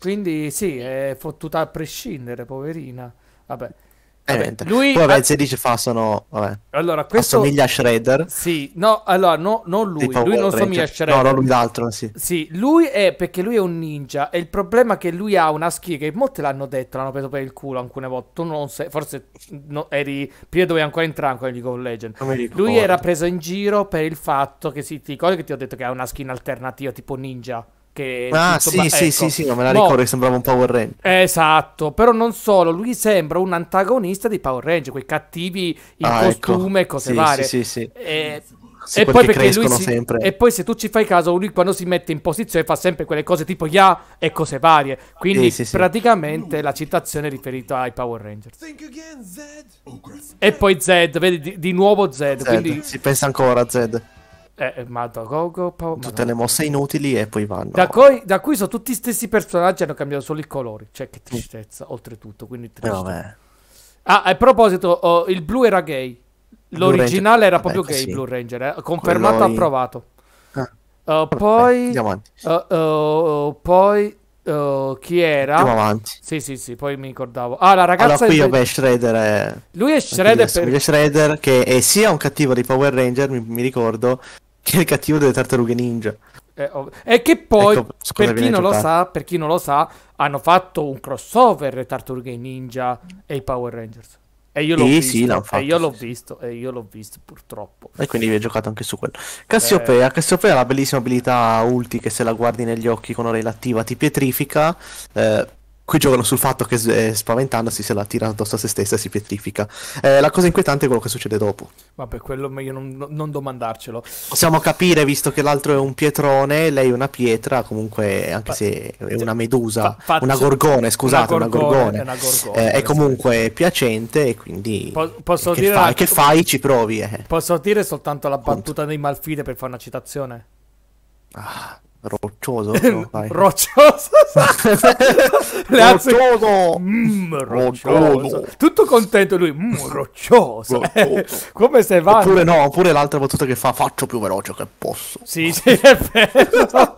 Quindi sì, è fottuta a prescindere, poverina. Vabbè. Eh, vabbè, lui Poi, vabbè, se dice fa sono vabbè. Allora, questo assomiglia a Shredder. Sì, no, allora no, non lui, lui non somiglia a Shredder. No, no, lui l'altro, sì. Sì, lui è perché lui è un ninja e il problema è che lui ha una schiena che molti l'hanno detto, l'hanno preso per il culo alcune volte. Tu non sei, forse no, eri prima dovevi ancora entrare con League of Legends. Lui era preso in giro per il fatto che sì, ti ricordi che ti ho detto che ha una skin alternativa tipo ninja. Che ah sì, ba- sì, ecco. sì, sì, no, me la ricordo Mo- che sembrava un Power Ranger. Esatto, però non solo, lui sembra un antagonista di Power Ranger, quei cattivi in ah, ecco. costume e ecco. cose sì, varie. Sì, sì, eh, e... e poi perché lui si... E poi se tu ci fai caso, lui quando si mette in posizione fa sempre quelle cose tipo ya e cose varie. Quindi praticamente la citazione è riferita ai Power Rangers. Again, e poi Zed, vedi di, di nuovo Zed. Zed. Quindi... Si pensa ancora a Zed. Eh, eh, ma da Tutte le mosse inutili e poi vanno. Da, coi, da cui sono tutti gli stessi personaggi, hanno cambiato solo i colori. Cioè, che tristezza, mm. oltretutto. Quindi eh, triste. Ah, a proposito, oh, il blu era gay. L'originale era vabbè, proprio gay, sì. Blue Ranger. Eh? Confermato, Colori... approvato. Uh, poi... Uh, uh, poi... Uh, chi era? Andiamo avanti. Sì, sì, sì, poi mi ricordavo. Ah, la ragazza allora, qui, vabbè, Shredder è... Lui è Shredder, per... Shredder che è sia un cattivo di Power Ranger, mi, mi ricordo, che è il cattivo delle tartarughe ninja. Eh, e che poi, ecco, per, chi sa, per, chi non lo sa, hanno fatto un crossover Tartarughe Ninja e i Power Rangers. E io l'ho, sì, visto, sì, fatto, e io l'ho sì. visto, e io l'ho visto, purtroppo. E quindi vi ho giocato anche su quello. Cassiopea, eh... Cassiopeia ha la bellissima abilità ulti che se la guardi negli occhi con orella attiva ti pietrifica, eh, qui giocano sul fatto che eh, spaventandosi se la tira addosso a se stessa e si pietrifica. Eh, la cosa inquietante è quello che succede dopo. Vabbè, quello meglio non, non, domandarcelo. Possiamo capire, visto che l'altro è un pietrone, lei è una pietra, comunque anche fa- se è una medusa, fa- una gorgone, scusate, una gorgone. Una gorgone, una gorgone eh, è comunque piacente e quindi... Po- posso che, dire fai, la... che fai? Ci provi. Eh. Posso dire soltanto la battuta Punto. dei malfide per fare una citazione? Ah roccioso no, roccioso esatto. roccioso. Mm, roccioso tutto contento lui mm, roccioso, roccioso. come se va oppure no oppure l'altra battuta che fa faccio più veloce che posso sì sì è vero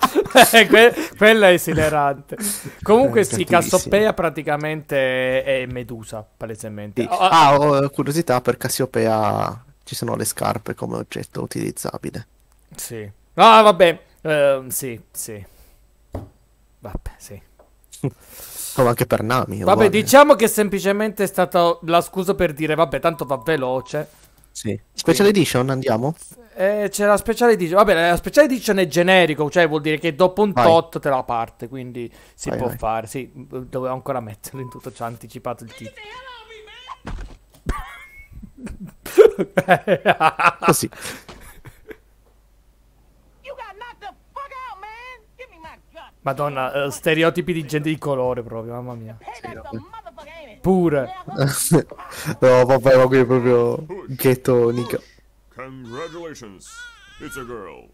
eh, que- quella è esilerante comunque si eh, sì Cassiopeia praticamente è Medusa palesemente sì. ah, ah. ah ho eh, curiosità per Cassiopea ci sono le scarpe come oggetto utilizzabile sì no ah, vabbè Uh, sì, sì. Vabbè, sì. Come anche per Nami. Vabbè, uguale. diciamo che semplicemente è stata la scusa per dire, vabbè, tanto va veloce. Sì. Special Quindi. Edition andiamo? Eh, c'è la Special Edition. Vabbè, la Special Edition è generico, cioè vuol dire che dopo un vai. tot te la parte, quindi si vai, può vai. fare. Sì, dovevo ancora metterlo in tutto, ci ha anticipato il titolo. Così. Madonna, uh, stereotipi di gente di colore proprio, mamma mia. Pure. no, vabbè, ma qui è proprio ghetto Nico. Congratulations, it's a girl.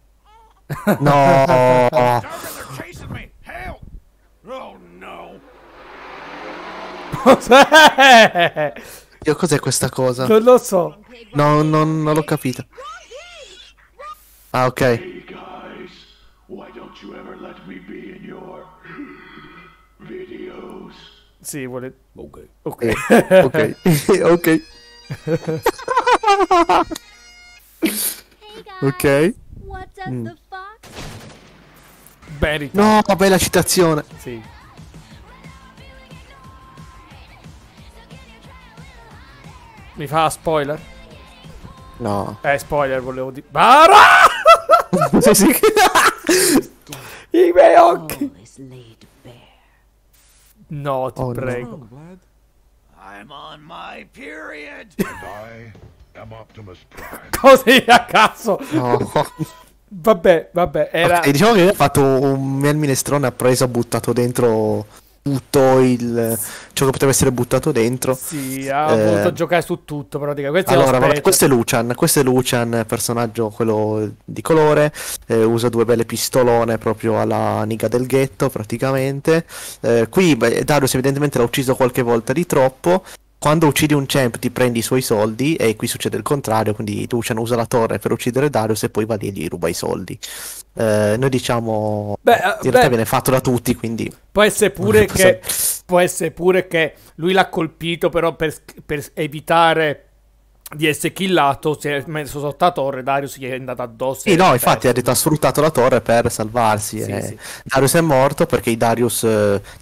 No. oh no. Cos'è? Io cos'è questa cosa? Non lo so. No, no non l'ho capito. Ah, ok. Why don't you ever let me be? Sì, vuole... Ok. Ok. Eh, ok. ok. ok. Mm. Berica. No, vabbè la citazione. Sì. Mi fa spoiler? No. Eh, spoiler, volevo dire... Bara! I miei occhi! No, ti oh, prego. No. Oh, I'm on my period. I am Optimus Prime. Così a caso. No. Vabbè, vabbè, era... Okay, diciamo che ha fatto un minestrone appreso, buttato dentro tutto il, ciò che poteva essere buttato dentro. Sì, ha eh, voluto giocare su tutto praticamente. Allora, vabbè, questo è Lucian, questo è Lucian, personaggio quello di colore, eh, usa due belle pistolone proprio alla niga del ghetto praticamente. Eh, qui Darius evidentemente l'ha ucciso qualche volta di troppo. Quando uccidi un champ ti prendi i suoi soldi e qui succede il contrario, quindi Lucian usa la torre per uccidere Darius e poi va lì e gli ruba i soldi. Eh, noi diciamo beh, in eh, beh, realtà viene fatto da tutti quindi può essere pure, che, può essere pure che lui l'ha colpito però per, per evitare di essere killato si è messo sotto la torre Darius gli è andato addosso sì no infatti ha detto ha sfruttato la torre per salvarsi sì, e... Eh. sì. Darius è morto perché Darius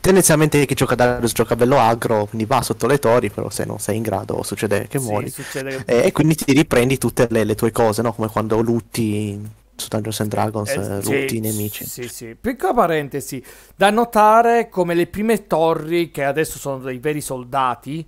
tendenzialmente chi gioca Darius gioca bello agro quindi va sotto le torri però se non sei in grado succede che muori succede che... E, e, quindi ti riprendi tutte le, le tue cose no? come quando lutti su Dungeons and Dragons eh, eh sì, rutti nemici. Sì, sì. Piccola parentesi, da notare come le prime torri, che adesso sono dei veri soldati,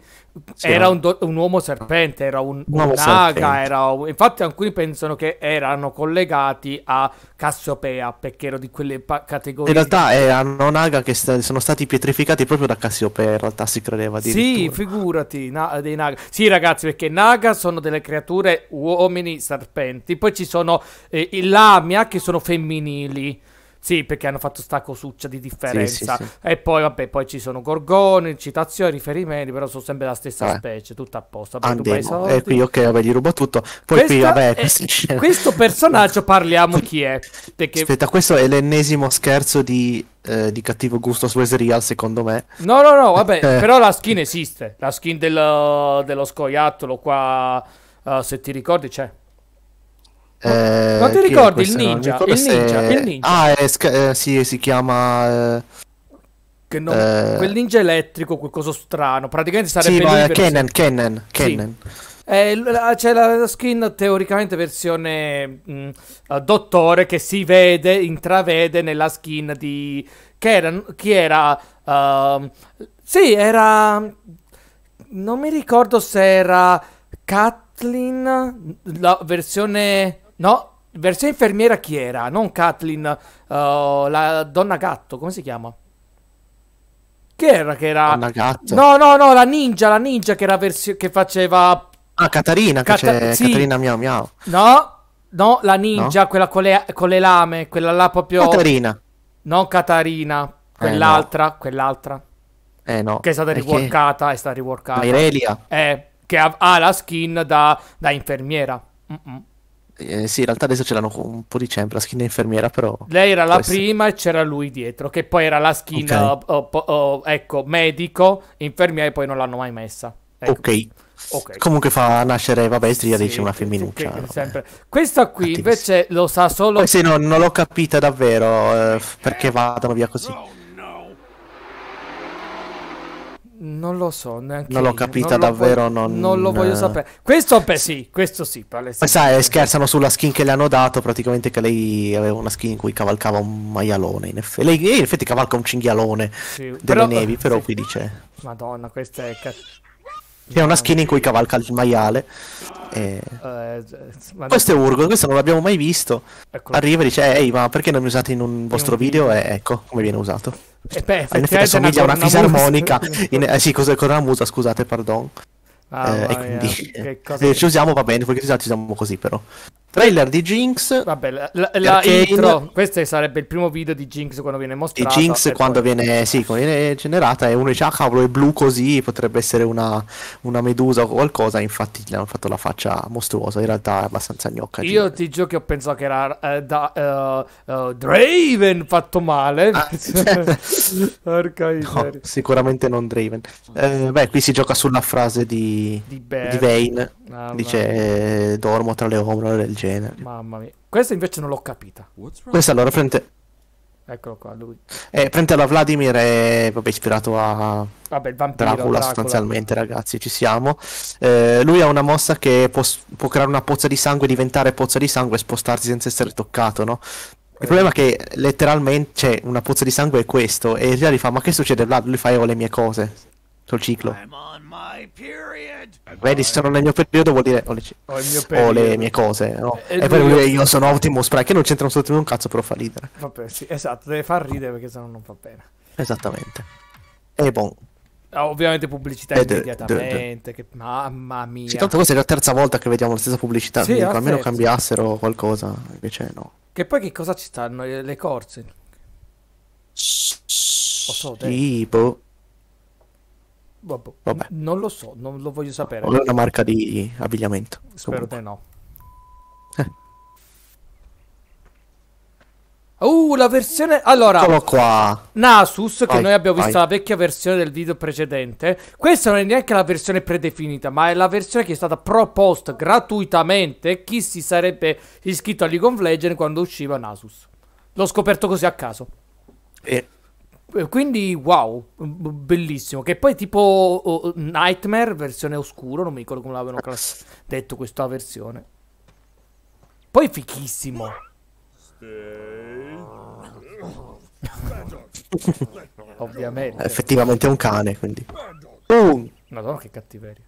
sì, era un, do- un, uomo serpente, era un, un naga, era un... infatti alcuni pensano che erano collegati a Cassiopea perché erano di quelle pa- categorie. In realtà erano naga che st- sono stati pietrificati proprio da Cassiopea, in realtà si credeva di... Sì, figurati, na- dei naga. Sì ragazzi, perché naga sono delle creature uomini serpenti, poi ci sono eh, i lamia che sono femminili sì, perché hanno fatto sta cosuccia di differenza. Sì, sì, sì. E poi, vabbè, poi ci sono gorgoni, citazioni, riferimenti, però sono sempre la stessa eh. specie, tutta apposta. Poi Andiamo. E qui, ok, vabbè, gli rubo tutto. Poi Questa qui, vabbè... È... Questo personaggio parliamo chi è. Perché... Aspetta, questo è l'ennesimo scherzo di, eh, di cattivo gusto su Ezreal, secondo me. No, no, no, vabbè, eh. però la skin esiste. La skin del, dello scoiattolo qua, uh, se ti ricordi, c'è. Eh, Ma ti ricordi il ninja? Il, se... ninja? il, ninja Ah, è, eh, sì, si chiama... Eh... Non... Eh, quel ninja elettrico, quel coso strano. Praticamente sarebbe... Sì, ma Kennen, Kenan, Eh, c'è la skin teoricamente versione mh, mm, eh, dottore che si vede, intravede nella skin di... Che era... Chi era uh, sì, era... Non mi ricordo se era Kathleen, la versione... No, versione infermiera chi era? Non Kathleen, uh, la donna gatto, come si chiama? Che era che era? Donna gatto. No, no, no, la ninja, la ninja che, era versi... che faceva... Ah, Katarina, Cata... sì. Catarina Miao Miao. No, no, la ninja, no? quella con le... con le, lame, quella là proprio... Katarina. Non Katarina, eh, quell'altra, eh, no. quell'altra. Eh no. Che è stata riworkata, è stata riworkata. Irelia. Eh, che ha, ha la skin da, da infermiera. Mm -mm. Eh, sì, in realtà adesso ce l'hanno un po' di sempre, la skin da infermiera, però... Lei era la prima e c'era lui dietro, che poi era la skin, okay. Eh, oh, oh, oh, ecco, medico, infermiera e poi non l'hanno mai messa. Ecco. Ok. Comunque fa nascere, vabbè, Stria sì, dice una femminuccia. Sì, Questa qui Attivissimo. invece lo sa solo. Poi se no, non l'ho capita davvero eh, perché vadano via così. Non lo so, neanche Non l'ho capita non davvero, voglio, non... non... lo voglio sapere. Questo beh sì, questo sì, Ma sai, scherzano sulla skin che le hanno dato, praticamente che lei aveva una skin in cui cavalcava un maialone, in effetti. Lei in effetti cavalca un cinghialone sì, delle però... nevi, però sì. qui dice... Madonna, questa è cattiva. È una skin in cui cavalca il maiale. E... Eh, eh, questo è Urgo, questo non l'abbiamo mai visto. Eccolo. Arriva e dice: eh, Ehi, ma perché non mi usate in un vostro in un video? video? E ecco come viene usato. E beh, in effetti assomiglia a una, una fisarmonica. in... Eh, sì, cosa, con una musa, scusate, pardon. Ah, eh, e quindi, se ci usiamo va bene, perché ci usiamo così però. Trailer di Jinx. Vabbè, la, la, la intro, questo sarebbe il primo video di Jinx quando viene mostrato. Di Jinx quando poi... viene, sì, quando viene generata e uno dice, ah cavolo, è blu così, potrebbe essere una, una medusa o qualcosa. Infatti gli hanno fatto la faccia mostruosa, in realtà è abbastanza gnocca. Io Jinx. ti gioco che ho pensato che era eh, da uh, uh, Draven fatto male. Ah, Porca no, sicuramente non Draven. Eh, beh, qui si gioca sulla frase di, di, di Vane. Ah, dice, eh, dormo tra le ombre del genere scena. Mamma mia. Questa invece non l'ho capita. Questa allora prende. Eccolo qua, lui. Eh, frente alla Vladimir è vabbè, ispirato a vabbè, vampiro, Dracula, sostanzialmente, ragazzi, ci siamo. Eh, lui ha una mossa che può, può, creare una pozza di sangue, diventare pozza di sangue e spostarsi senza essere toccato, no? Il eh. problema è che letteralmente c'è cioè, una pozza di sangue è questo e in realtà gli fa ma che succede Vlad? Lui fa io eh, le mie cose sul ciclo. Vedi, se sono nel mio periodo vuol dire oh, ho le, ho ho le mie cose, no? Eh, e, e poi lui io sono ottimo spray, che non c'entra assolutamente un cazzo, però fa ridere. Vabbè, sì, esatto, deve far ridere perché sennò non fa bene. Esattamente. E bon. Ah, ovviamente pubblicità e immediatamente, che, mamma mia. Sì, tanto questa è la terza volta che vediamo la stessa pubblicità, sì, dico, almeno cambiassero qualcosa, invece no. Che poi che cosa ci stanno? Le, le corse? Sì, boh. Vabbè. Vabbè. Non lo so, non lo voglio sapere. Non è una marca di abbigliamento. Spero comunque. no. Eh. Uh, la versione... Allora... Eccolo qua. Nasus, che vai, noi abbiamo visto vai. la vecchia versione del video precedente. Questa non è neanche la versione predefinita, ma è la versione che è stata proposta gratuitamente chi si sarebbe iscritto a League of Legends quando usciva Nasus. L'ho scoperto così a caso. Eh. Eh, quindi wow, mm, bellissimo. Che poi tipo oh, oh, Nightmare, versione oscuro, non mi ricordo come l'avevano class- detto questa versione. Poi fichissimo. Ovviamente. Effettivamente è un cane, quindi. Uh. Madonna che cattiveria.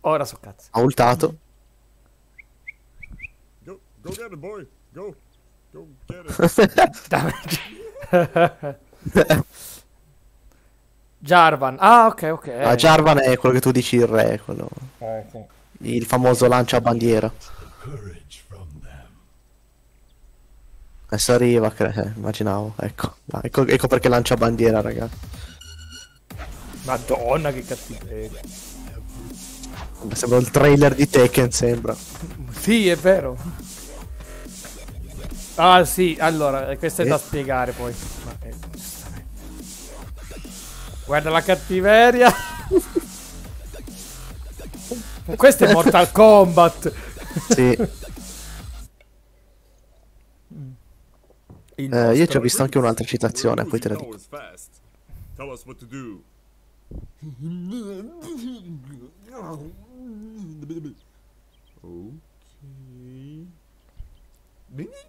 Ora so cazzo. Ha ultato. Go, go get it boy. Go. Go get it. Jarvan. Ah, ok, ok. Ah, Jarvan è quello che tu dici il re, quello... eh, sì. Il famoso lanciabandiera. Adesso arriva, eh, immaginavo, ecco. ecco. ecco. perché lancia bandiera, raga. Madonna che cattiveria. Sembra il trailer di Tekken, sembra. sì, è vero. Ah sì, allora, eh, questo è eh. da spiegare poi. Ma, eh. Guarda la cattiveria. questo è Mortal Kombat. Sì. Eh, io ci ho visto anche un'altra citazione, poi te la dico. Ok.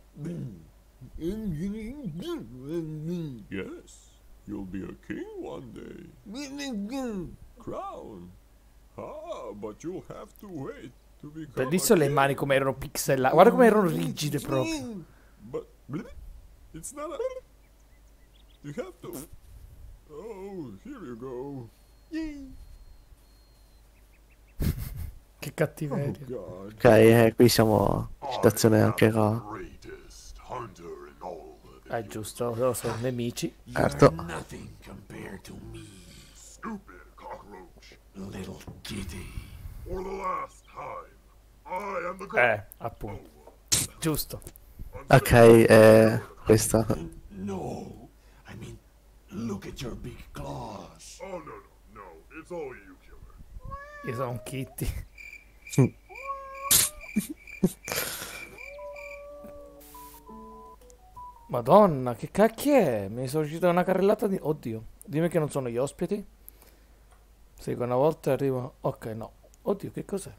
Yes, you'll be a king one day. Crown. Ah, but you'll have to wait to become Bellissime le mani come erano pixellate. Guarda come erano rigide proprio. But it's not a... You have to... Oh, here you go. che cattiveria. Oh, ok, eh, qui siamo... Citazione oh, anche qua. Ah, è giusto, loro sono nemici. Certo. Eh, appunto. Giusto. Ok, eh, questa. No, I mean, look at your big claws. Oh no, no, no, it's all you, killer. Io sono un kitty. Madonna, che cacchio è? Mi sono uscita una carrellata di... Oddio, dimmi che non sono gli ospiti. Sì, una volta arrivo... Ok, no. Oddio, che cos'è?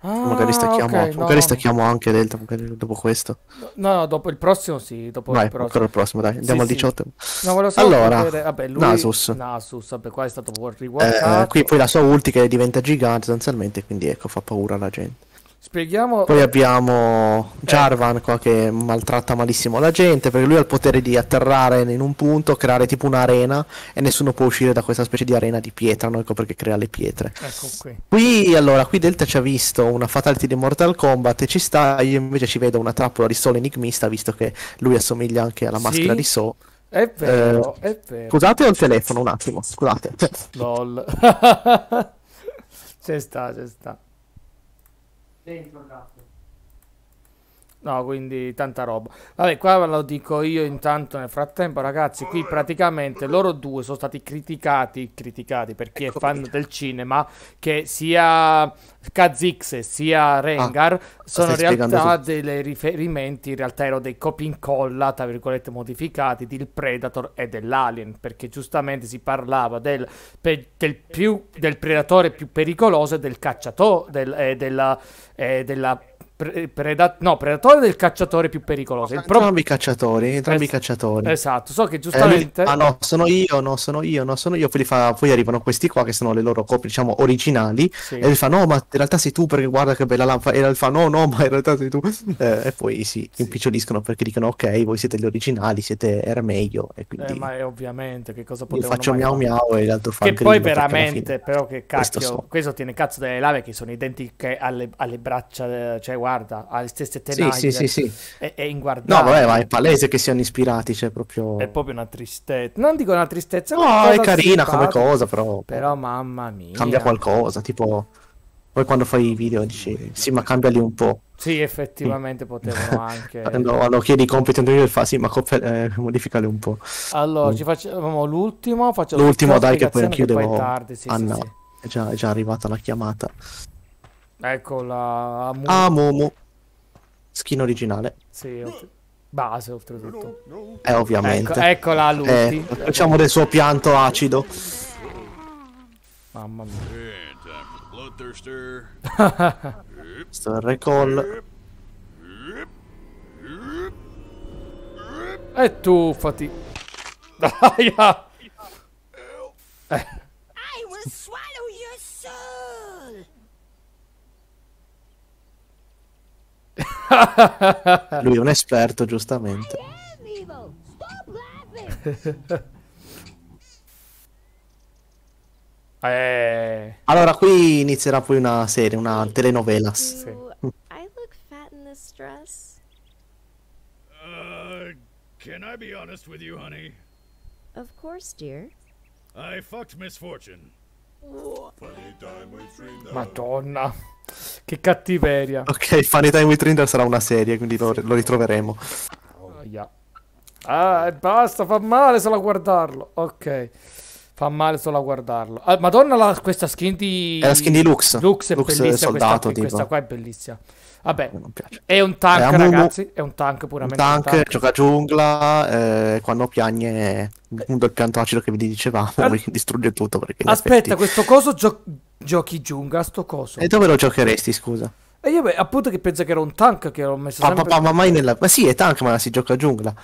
Ah, magari stacchiamo, okay, no. magari stacchiamo anche Delta dopo questo. No, no, dopo il prossimo sì, dopo Vai, il prossimo. Ancora il prossimo, dai, andiamo sì, al 18. Sì. No, allora, vabbè, lui... Nasus. Nasus, vabbè, qua è stato riworkato. Eh, qui poi la sua ulti che diventa gigante sostanzialmente, quindi ecco, fa paura alla gente. Spieghiamo. Poi abbiamo Jarvan qua che maltratta malissimo la gente perché lui ha il potere di atterrare in un punto, creare tipo un'arena e nessuno può uscire da questa specie di arena di pietra, no? ecco perché crea le pietre. Ecco qui. Qui allora, qui Delta ci ha visto una fatality di Mortal Kombat e ci sta, io invece ci vedo una trappola di solo enigmista visto che lui assomiglia anche alla maschera sì. di So. È vero, eh, è vero. Scusate, ho il telefono un attimo, scusate. LOL. c'è sta, c'è sta. 对，就是。No, quindi tanta roba. Vabbè, qua ve lo dico io intanto nel frattempo, ragazzi, qui praticamente loro due sono stati criticati, criticati per chi ecco è fan qui. del cinema, che sia Kazix sia Rengar ah, sono in realtà dei riferimenti, in realtà erano dei copia incolla, tra virgolette, modificati del Predator e dell'Alien, perché giustamente si parlava del, pe, del, più, del predatore più pericoloso e del cacciatore, del, eh, della... Eh, della Pre- eh, no, predatore del cacciatore più pericoloso. No, pro- entrambi i cacciatori, entrambi es- cacciatori. Esatto, so che eh, giustamente... Eh, ah no, sono io, no, sono io, no, sono io. Poi, fa, poi arrivano questi qua che sono le loro copie, diciamo, originali. Sì. E lui fa, no, ma in realtà sei tu perché guarda che bella lampa. E lui fa, no, no, ma in realtà sei tu. Eh, e poi si sì. impiccioliscono perché dicono, ok, voi siete gli originali, siete, era meglio. E eh, quindi... Eh, ma è ovviamente, che cosa potevano Io faccio miau miau e l'altro fa... Che poi veramente, però che cacchio, questo, so. questo, tiene cazzo delle lave che sono identiche alle, alle braccia, cioè guarda, ha le stesse tenaglie. Sì, sì, sì, sì. È, è inguardabile. No, vabbè, ma è palese che siano ispirati, cioè proprio... È proprio una tristezza. Non dico una tristezza, No, è carina come cosa, però... Però, mamma mia... Cambia qualcosa, tipo... Poi quando fai i video dici, sì, ma cambiali un po'. Sì, effettivamente potevano anche. no, allora chiedi i compiti a fa, sì, ma cop- eh, modificali un po'. Allora, mm. ci facciamo l'ultimo. Faccio l'ultimo, dai, che poi chiudevo. È tardi, sì, Anna, ah, sì, sì. È, già, è già arrivata la chiamata. Ecco la Amu. Amumu. Ah, Skin originale. Sì, oltre... base oltretutto. Eh, ovviamente. Ecco, eccola Lutti. Eh, facciamo del suo pianto acido. Mamma mia. Sto recall. E tu fati. Daia. eh. Lui è un esperto, giustamente. eh... Allora, qui inizierà poi una serie, una telenovela. Sì. I look fat in this dress. Uh, can I be honest with you, honey? Of course, dear. I fucked misfortune. Madonna, che cattiveria. Ok, Funny Time with Rinder sarà una serie, quindi lo, lo ritroveremo. Oh, yeah. Ah, basta, fa male solo a guardarlo. Ok. Fa male solo a guardarlo. Ah, Madonna, la, questa skin di. È la skin di Lux. Lux è Lux bellissima. Soldato, questa, qui, questa, qua è bellissima. Vabbè, è un tank, è eh, un ragazzi. è un tank puramente. Un tank, un tank. gioca giungla. Eh, quando piagne, appunto, il pianto acido che vi dicevamo All... distrugge tutto. Aspetta, effetti... questo coso gio... giochi giungla. Sto coso. E dove lo giocheresti, scusa? E io, beh, appunto, che penso che era un tank che l'ho messo. Ma, sempre... ma, ma mai nella. Ma sì, è tank, ma si gioca giungla.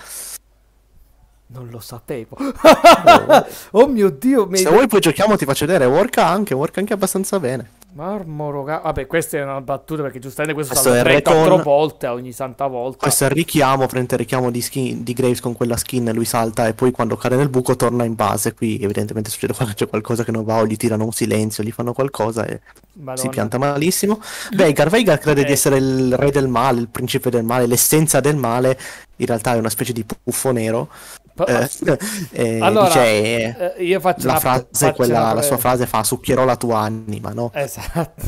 Non lo sapevo. oh, oh mio dio. Se vuoi poi giochiamo ti faccio vedere. Worka anche, worka anche abbastanza bene. Marmoro Vabbè, questa è una battuta perché giustamente questo, questo sta 34 volte ogni santa volta. Questo è il richiamo, prende il richiamo di, skin, di, Graves con quella skin, lui salta e poi quando cade nel buco torna in base. Qui evidentemente succede quando c'è qualcosa che non va o gli tirano un silenzio, gli fanno qualcosa e Madonna. si pianta malissimo. Veigar, Veigar crede eh. di essere il re del male, il principe del male, l'essenza del male. In realtà è una specie di puffo nero eh, eh, allora, dice, eh, eh io faccio la, frase, faccio quella, la sua eh. frase fa succhierò la tua anima, no? Esatto.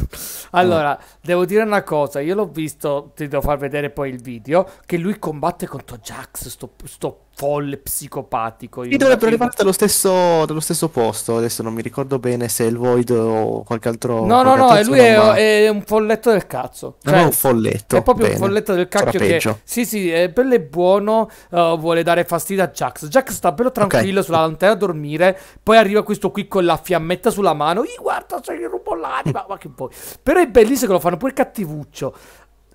Allora, devo dire una cosa, io l'ho visto, ti devo far vedere poi il video, che lui combatte contro Jax, sto, sto folle, psicopatico. Sì, dovrebbero arrivare dallo stesso, dallo stesso posto. Adesso non mi ricordo bene se è il Void o qualche altro. No, qualche no, no. Eh, lui è, ma... è, un folletto del cazzo. Cioè, non è cioè, un folletto. È proprio bene. un folletto del cacchio. Che, sì, sì, è eh, bello e buono. Uh, vuole dare fastidio a Jax. Jax sta bello tranquillo okay. sulla lanterna a dormire. Poi arriva questo qui con la fiammetta sulla mano. Ih, guarda, c'è il rubo l'anima. ma che poi. Però è bellissimo che lo fanno pure cattivuccio.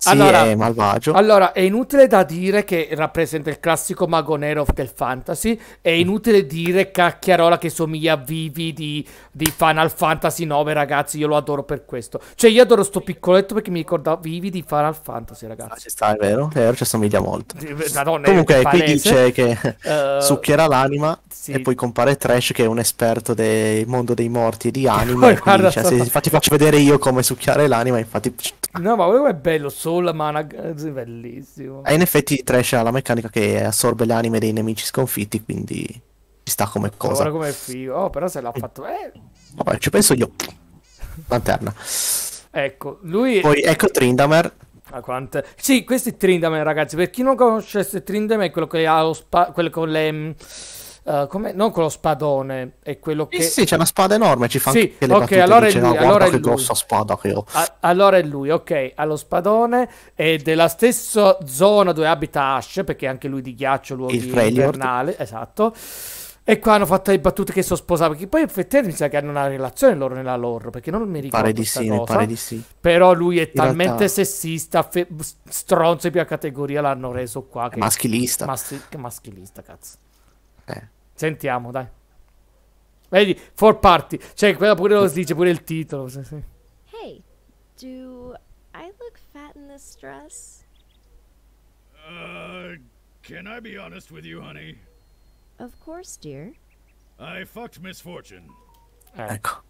Sì, allora, è malvagio. Allora, è inutile da dire che rappresenta il classico mago nero del fantasy. È mm. inutile dire cacchiarola che somiglia a Vivi di, di Final Fantasy 9, ragazzi. Io lo adoro per questo. Cioè, io adoro sto piccoletto perché mi ricorda Vivi di Final Fantasy, ragazzi. Ah, ci sta, è vero, è vero, ci somiglia molto. Eh, Madonna, Comunque, qui dice che uh, eh, succhierà l'anima sì. e poi compare Trash che è un esperto del mondo dei morti e di anime. Oh, guarda, dice, cioè, so... se, infatti faccio vedere io come succhiare l'anima, infatti... No, ma è bello, so Soul Managers, eh, bellissimo. E eh, in effetti Trash ha la meccanica che assorbe le anime dei nemici sconfitti, quindi ci sta come cosa. Ora come figo. Oh, però se l'ha fatto... Eh. Vabbè, ci penso io. Lanterna. ecco, lui... Poi ecco Trindamer. Ah, quante... Sì, questo è Trindamer, ragazzi. Per chi non conoscesse Trindamer è quello che ha lo spa... quello con le mm, eh, come, non con lo spadone, è quello che. Eh sì, c'è una spada enorme. Ci fa sì, anche le okay, allora dice, è lui, allora è ah, lui. grossa spada che ho. A- allora è lui, ok. Ha lo spadone è della stessa zona dove abita Ash, perché anche lui di ghiaccio, luogo invernale. Esatto. E qua hanno fatto le battute che sono sposati. Perché poi effettivamente mi sa che hanno una relazione loro nella loro. Perché non mi ricordo. Pare di sì, cosa, pare di sì. Però lui è In talmente realtà... sessista, fe- stronzo di a categoria l'hanno reso qua. Che maschilista. Mas- che maschilista, cazzo. Eh. Sentiamo, dai. Vedi, for party. Cioè, quella pure lo dice pure il titolo. Sì, sì. Hey, do I look fat in this dress? Uh, can I be honest with you, honey? Of course, dear. I fucked misfortune. Eh. Ecco.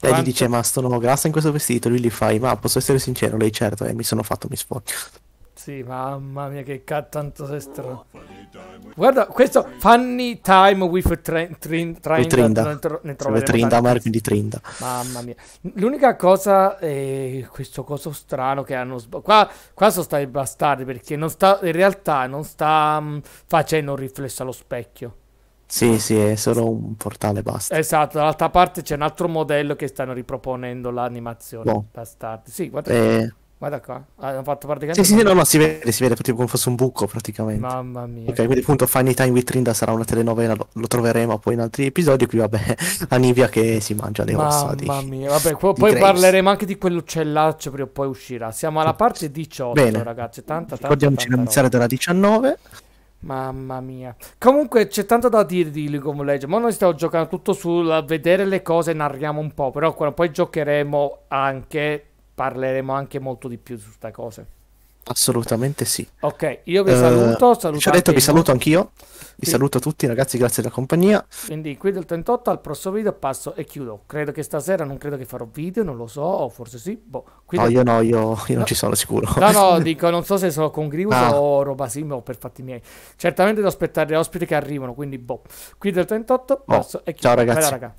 Lei Quanto? gli dice, ma sono grassa in questo vestito. Lui gli fa, ma posso essere sincero, lei certo, eh, mi sono fatto misfortune. Sì, mamma mia che cazzo tanto sei strano. Guarda, questo Funny Time with trin, trin, Trinda, ne, tro- ne troveremo Trinda, Marco di Trinda. Mamma mia. L'unica cosa è questo coso strano che hanno sbagliato. Qua, qua sono stati bastardi perché non sta, in realtà non sta mh, mm, facendo un riflesso allo specchio. Sì, sì, è solo un portale basta. Esatto, dall'altra parte c'è un altro modello che stanno riproponendo l'animazione. No. Boh. Bastardi. Sì, guarda. Eh... Guarda qua, ah, hanno fatto praticamente... Sì, sì, no, no, si vede, si vede tipo come fosse un buco praticamente. Mamma mia. Ok, quindi appunto Funny Time with Trinda sarà una telenovela, lo, lo troveremo poi in altri episodi, qui vabbè, Anivia che si mangia le Mamma ossa di Mamma mia, vabbè, poi Graves. parleremo anche di quell'uccellaccio prima o poi uscirà. Siamo alla parte 18, Bene. ragazzi, tanta, tanta, Ricordiamoci di iniziare dalla 19. Mamma mia. Comunque c'è tanto da dire di League of Legends. Ma noi stiamo giocando tutto sul vedere le cose, narriamo un po'. Però poi giocheremo anche parleremo anche molto di più su queste cose. Assolutamente sì. Ok, io vi eh, saluto. Uh, ci ho detto, vi saluto anch'io. Vi sì. saluto tutti, ragazzi, grazie della compagnia. Quindi, qui del 38 al prossimo video passo e chiudo. Credo che stasera non credo che farò video, non lo so, o forse sì. Boh. No, del... io no, io, io no. non ci sono sicuro. No, no, dico, non so se sono con Grius ah. o roba simile o per fatti miei. Certamente devo aspettare gli ospiti che arrivano, quindi boh. Qui del 38 boh. passo oh. e chiudo. Ciao ragazzi. Bella, raga.